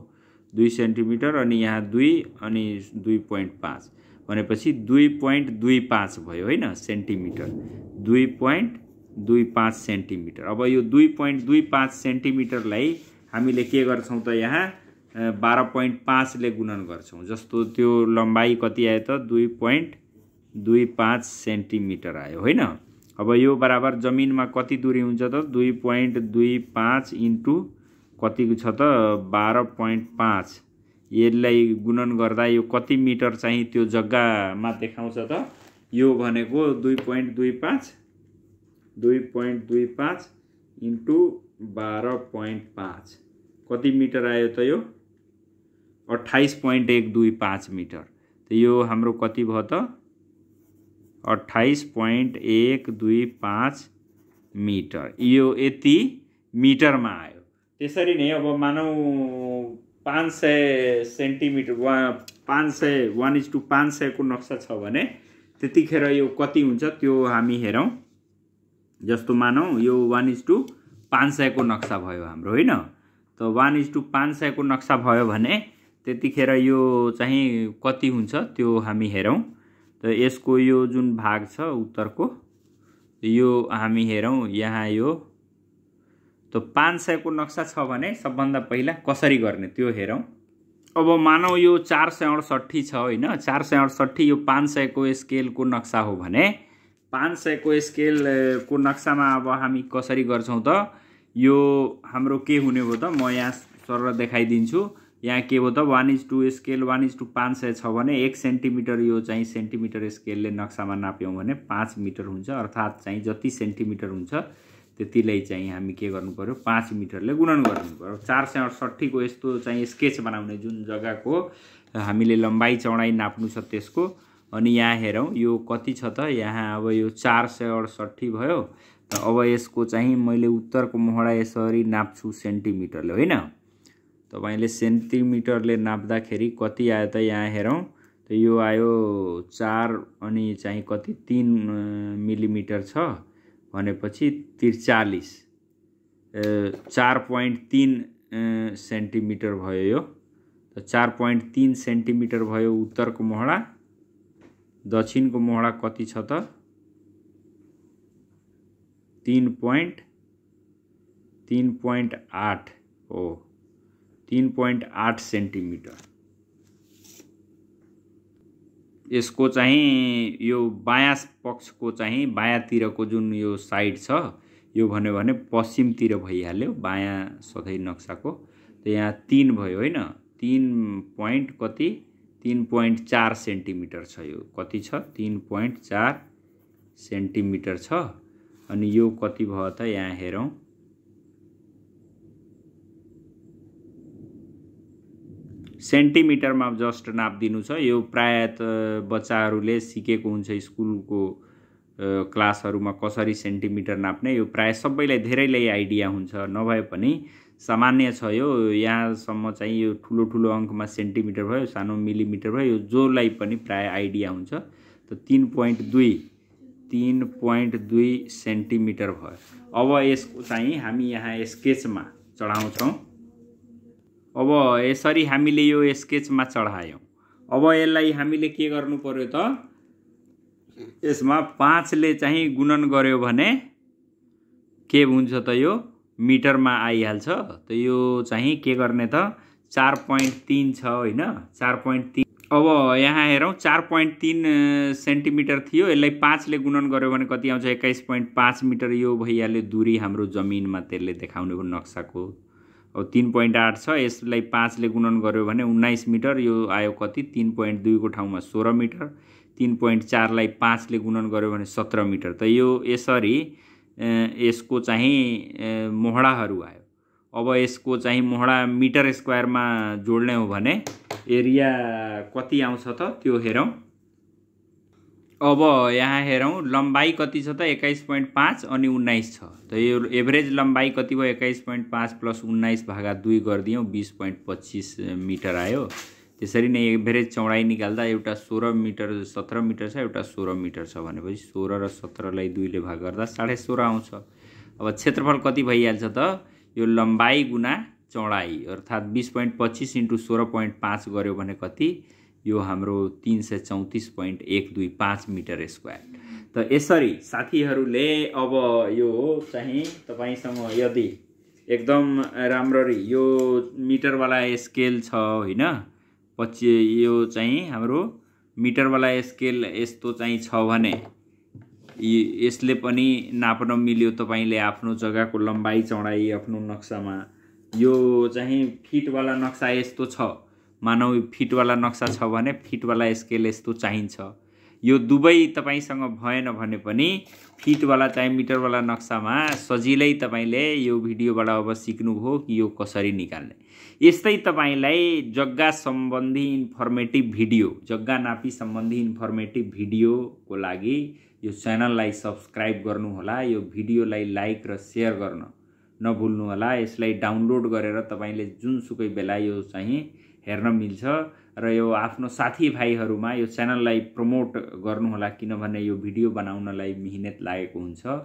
[SPEAKER 1] दुई सेन्टिमिटर अनि यहाँ दुई अनि दुई पोइन्ट पाँच भनेपछि दुई पोइन्ट दुई पाँच भयो होइन सेन्टिमिटर दुई पोइन्ट दुई पाँच सेन्टिमिटर अब यो दुई पोइन्ट दुई पाँच सेन्टिमिटरलाई हामीले के गर्छौँ त यहाँ बाह्र पोइन्ट पाँचले गुणन गर्छौँ जस्तो त्यो लम्बाइ कति आयो त दुई पोइन्ट दुई पाँच सेन्टिमिटर आयो होइन अब यो बराबर जमिनमा कति दुरी हुन्छ त दुई पोइन्ट दुई पाँच इन्टु कतिको छ त बाह्र पोइन्ट पाँच यसलाई गुणन गर्दा यो कति मिटर चाहिँ त्यो जग्गामा देखाउँछ त यो भनेको दुई पोइन्ट दुई पाँच दुई पोइन्ट दुई पाँच इन्टु बाह्र पोइन्ट पाँच कति मिटर आयो त यो अट्ठाइस पोइन्ट एक दुई पाँच मिटर त यो हाम्रो कति भयो त अट्ठाइस पोइन्ट एक दुई पाँच मिटर यो यति मिटरमा आयो त्यसरी नै अब मानौ पाँच सय सेन्टिमिटर वा पाँच सय वान इज टू पाँच सयको नक्सा छ भने त्यतिखेर यो कति हुन्छ त्यो हामी हेरौँ जस्तो मानौँ यो वान इज टू पाँच सयको नक्सा भयो हाम्रो होइन त वान इज टू पाँच सयको नक्सा भयो भने त्यतिखेर यो चाहिँ कति हुन्छ त्यो हामी हेरौँ त यसको यो जुन भाग छ उत्तरको यो हामी हेरौँ यहाँ यो त पाँच सयको नक्सा छ भने सबभन्दा पहिला कसरी गर्ने त्यो हेरौँ अब मानौ यो चार सय अडसट्ठी छ होइन चार सय अडसट्ठी यो पाँच सयको स्केलको नक्सा हो भने पाँच सयको स्केलको नक्सामा अब हामी कसरी गर्छौँ त यो हाम्रो के हुने भयो त म यहाँ सर देखाइदिन्छु यहाँ के भयो त one is to scale one is to पाँच सय छ भने एक सेन्टिमिटर यो चाहिँ सेन्टिमिटर स्केलले नक्सामा नाप्यौँ भने पाँच मिटर हुन्छ अर्थात् चाहिँ जति सेन्टिमिटर हुन्छ त्यतिलाई चाहिँ हामी के गर्नु पऱ्यो पाँच मिटरले गुणन गर्नु पऱ्यो चार सय अठसट्ठीको यस्तो चाहिँ स्केच बनाउने जुन जग्गाको हामीले लम्बाइ चौडाइ नाप्नु छ त्यसको अनि यहाँ हेरौँ यो कति छ त यहाँ अब यो चार सय अठसट्ठी भयो त अब यसको चाहिँ मैले उत्तरको मोहडा यसरी नाप्छु सेन्टिमिटरले होइन तपाईँले सेन्टिमिटरले नाप्दाखेरि कति आयो त यहाँ हेरौँ त यो आयो चार अनि चाहिँ कति तिन मिलिमिटर छ भनेपछि त्रिचालिस चार पोइन्ट तिन सेन्टिमिटर भयो यो चार पोइन्ट तिन सेन्टिमिटर भयो उत्तरको मोहडा दक्षिणको मोहडा कति छ त तिन पोइन्ट तिन पोइन्ट आठ हो तिन पोइन्ट आठ सेन्टिमिटर यसको चाहिँ यो बायाँ पक्षको चाहिँ बायाँतिरको जुन यो साइड छ यो भन्यो भने पश्चिमतिर भइहाल्यो बायाँ सधैँ नक्साको त यहाँ तिन भयो होइन तिन पोइन्ट कति तिन पोइन्ट चार सेन्टिमिटर छ यो कति छ तिन पोइन्ट चार सेन्टिमिटर छ अनि यो कति भयो त यहाँ हेरौँ सेन्टिमिटरमा जस्ट नापिदिनु छ यो प्राय त बच्चाहरूले सिकेको हुन्छ स्कुलको क्लासहरूमा कसरी सेन्टिमिटर नाप्ने यो प्राय सबैलाई धेरैलाई आइडिया हुन्छ नभए पनि सामान्य छ यो यहाँसम्म चाहिँ यो ठुलो ठुलो अङ्कमा सेन्टिमिटर भयो सानो मिलिमिटर भयो यो जोलाई पनि प्राय आइडिया हुन्छ त तिन पोइन्ट दुई तिन पोइन्ट दुई सेन्टिमिटर भयो अब यसको चाहिँ हामी यहाँ स्केचमा चढाउँछौँ अब यसरी हामीले यो स्केचमा चढायौँ अब यसलाई हामीले के गर्नु पर्यो त यसमा पाँचले चाहिँ गुणन गऱ्यो भने के हुन्छ त यो मिटरमा आइहाल्छ त यो चाहिँ के गर्ने त चार पोइन्ट तिन छ होइन चार पोइन्ट तिन अब यहाँ हेरौँ चार पोइन्ट तिन सेन्टिमिटर थियो यसलाई पाँचले गुणन गऱ्यो भने कति आउँछ एक्काइस पोइन्ट पाँच मिटर यो भइहाल्यो दुरी हाम्रो जमिनमा त्यसले हो नक्साको अब तिन पोइन्ट आठ छ यसलाई पाँचले गुणन गऱ्यो भने उन्नाइस मिटर यो आयो कति तिन पोइन्ट दुईको ठाउँमा सोह्र मिटर तिन पोइन्ट चारलाई पाँचले गुणन गऱ्यो भने सत्र मिटर त यो यसरी यसको चाहिँ मोहडाहरू आयो अब यसको चाहिँ मोहडा मिटर स्क्वायरमा जोड्ने हो भने एरिया कति आउँछ त त्यो हेरौँ अब यहाँ हेरौँ लम्बाइ कति छ त एक्काइस पोइन्ट पाँच अनि उन्नाइस छ त यो एभरेज लम्बाइ कति भयो एक्काइस पोइन्ट पाँच प्लस उन्नाइस भागा दुई गरिदियौँ बिस पोइन्ट पच्चिस मिटर आयो त्यसरी नै एभरेज चौडाइ निकाल्दा एउटा सोह्र मिटर सत्र मिटर छ एउटा सोह्र मिटर छ भनेपछि सोह्र र सत्रलाई दुईले भाग गर्दा साढे सोह्र आउँछ अब क्षेत्रफल कति भइहाल्छ त यो लम्बाइ गुणा चौडाइ अर्थात् बिस पोइन्ट पच्चिस इन्टु सोह्र पोइन्ट पाँच गऱ्यो भने कति यो हाम्रो तिन सय चौतिस पोइन्ट एक दुई पाँच मिटर स्क्वायर त यसरी साथीहरूले अब यो चाहिँ तपाईँसँग यदि एकदम राम्ररी यो मिटरवाला स्केल छ होइन पछि यो चाहिँ हाम्रो मिटरवाला स्केल यस्तो चाहिँ छ भने यसले पनि नाप्न मिल्यो तपाईँले आफ्नो जग्गाको लम्बाइ चौडाइ आफ्नो नक्सामा यो चाहिँ फिटवाला नक्सा यस्तो छ मानौ फिटवाला नक्सा छ भने फिटवाला स्केल यस्तो चाहिन्छ यो दुवै तपाईँसँग भएन भने पनि फिटवाला चाहिँ मिटरवाला नक्सामा सजिलै तपाईँले यो भिडियोबाट अब सिक्नुभयो कि यो कसरी निकाल्ने यस्तै तपाईँलाई जग्गा सम्बन्धी इन्फर्मेटिभ भिडियो जग्गा नापी सम्बन्धी इन्फर्मेटिभ भिडियोको लागि यो च्यानललाई सब्सक्राइब गर्नुहोला यो भिडियोलाई लाइक र सेयर गर्न नभुल्नुहोला यसलाई डाउनलोड गरेर तपाईँले जुनसुकै बेला यो चाहिँ हेर्न मिल्छ र यो आफ्नो साथीभाइहरूमा यो च्यानललाई प्रमोट गर्नुहोला किनभने यो भिडियो बनाउनलाई मिहिनेत लागेको हुन्छ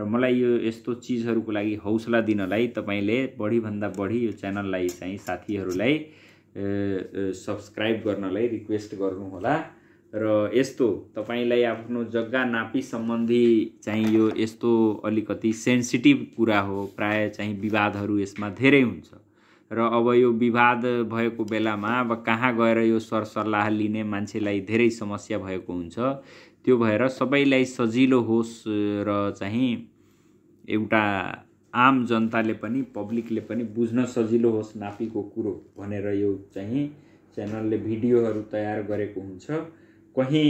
[SPEAKER 1] र मलाई यो यस्तो चिजहरूको लागि हौसला दिनलाई तपाईँले बढीभन्दा बढी यो च्यानललाई चाहिँ साथीहरूलाई सब्सक्राइब गर्नलाई रिक्वेस्ट गर्नुहोला र यस्तो तपाईँलाई आफ्नो जग्गा नापी सम्बन्धी चाहिँ यो यस्तो अलिकति सेन्सिटिभ कुरा हो प्रायः चाहिँ विवादहरू यसमा धेरै हुन्छ र अब यो विवाद भएको बेलामा अब कहाँ गएर यो सरसल्लाह लिने मान्छेलाई धेरै समस्या भएको हुन्छ त्यो भएर सबैलाई सजिलो होस् र चाहिँ एउटा आम जनताले पनि पब्लिकले पनि बुझ्न सजिलो होस् नापीको कुरो भनेर यो चाहिँ च्यानलले भिडियोहरू तयार गरेको हुन्छ कहीँ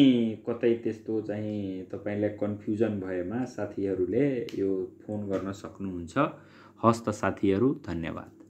[SPEAKER 1] कतै त्यस्तो चाहिँ तपाईँलाई कन्फ्युजन भएमा साथीहरूले यो फोन गर्न सक्नुहुन्छ हस्त साथीहरू धन्यवाद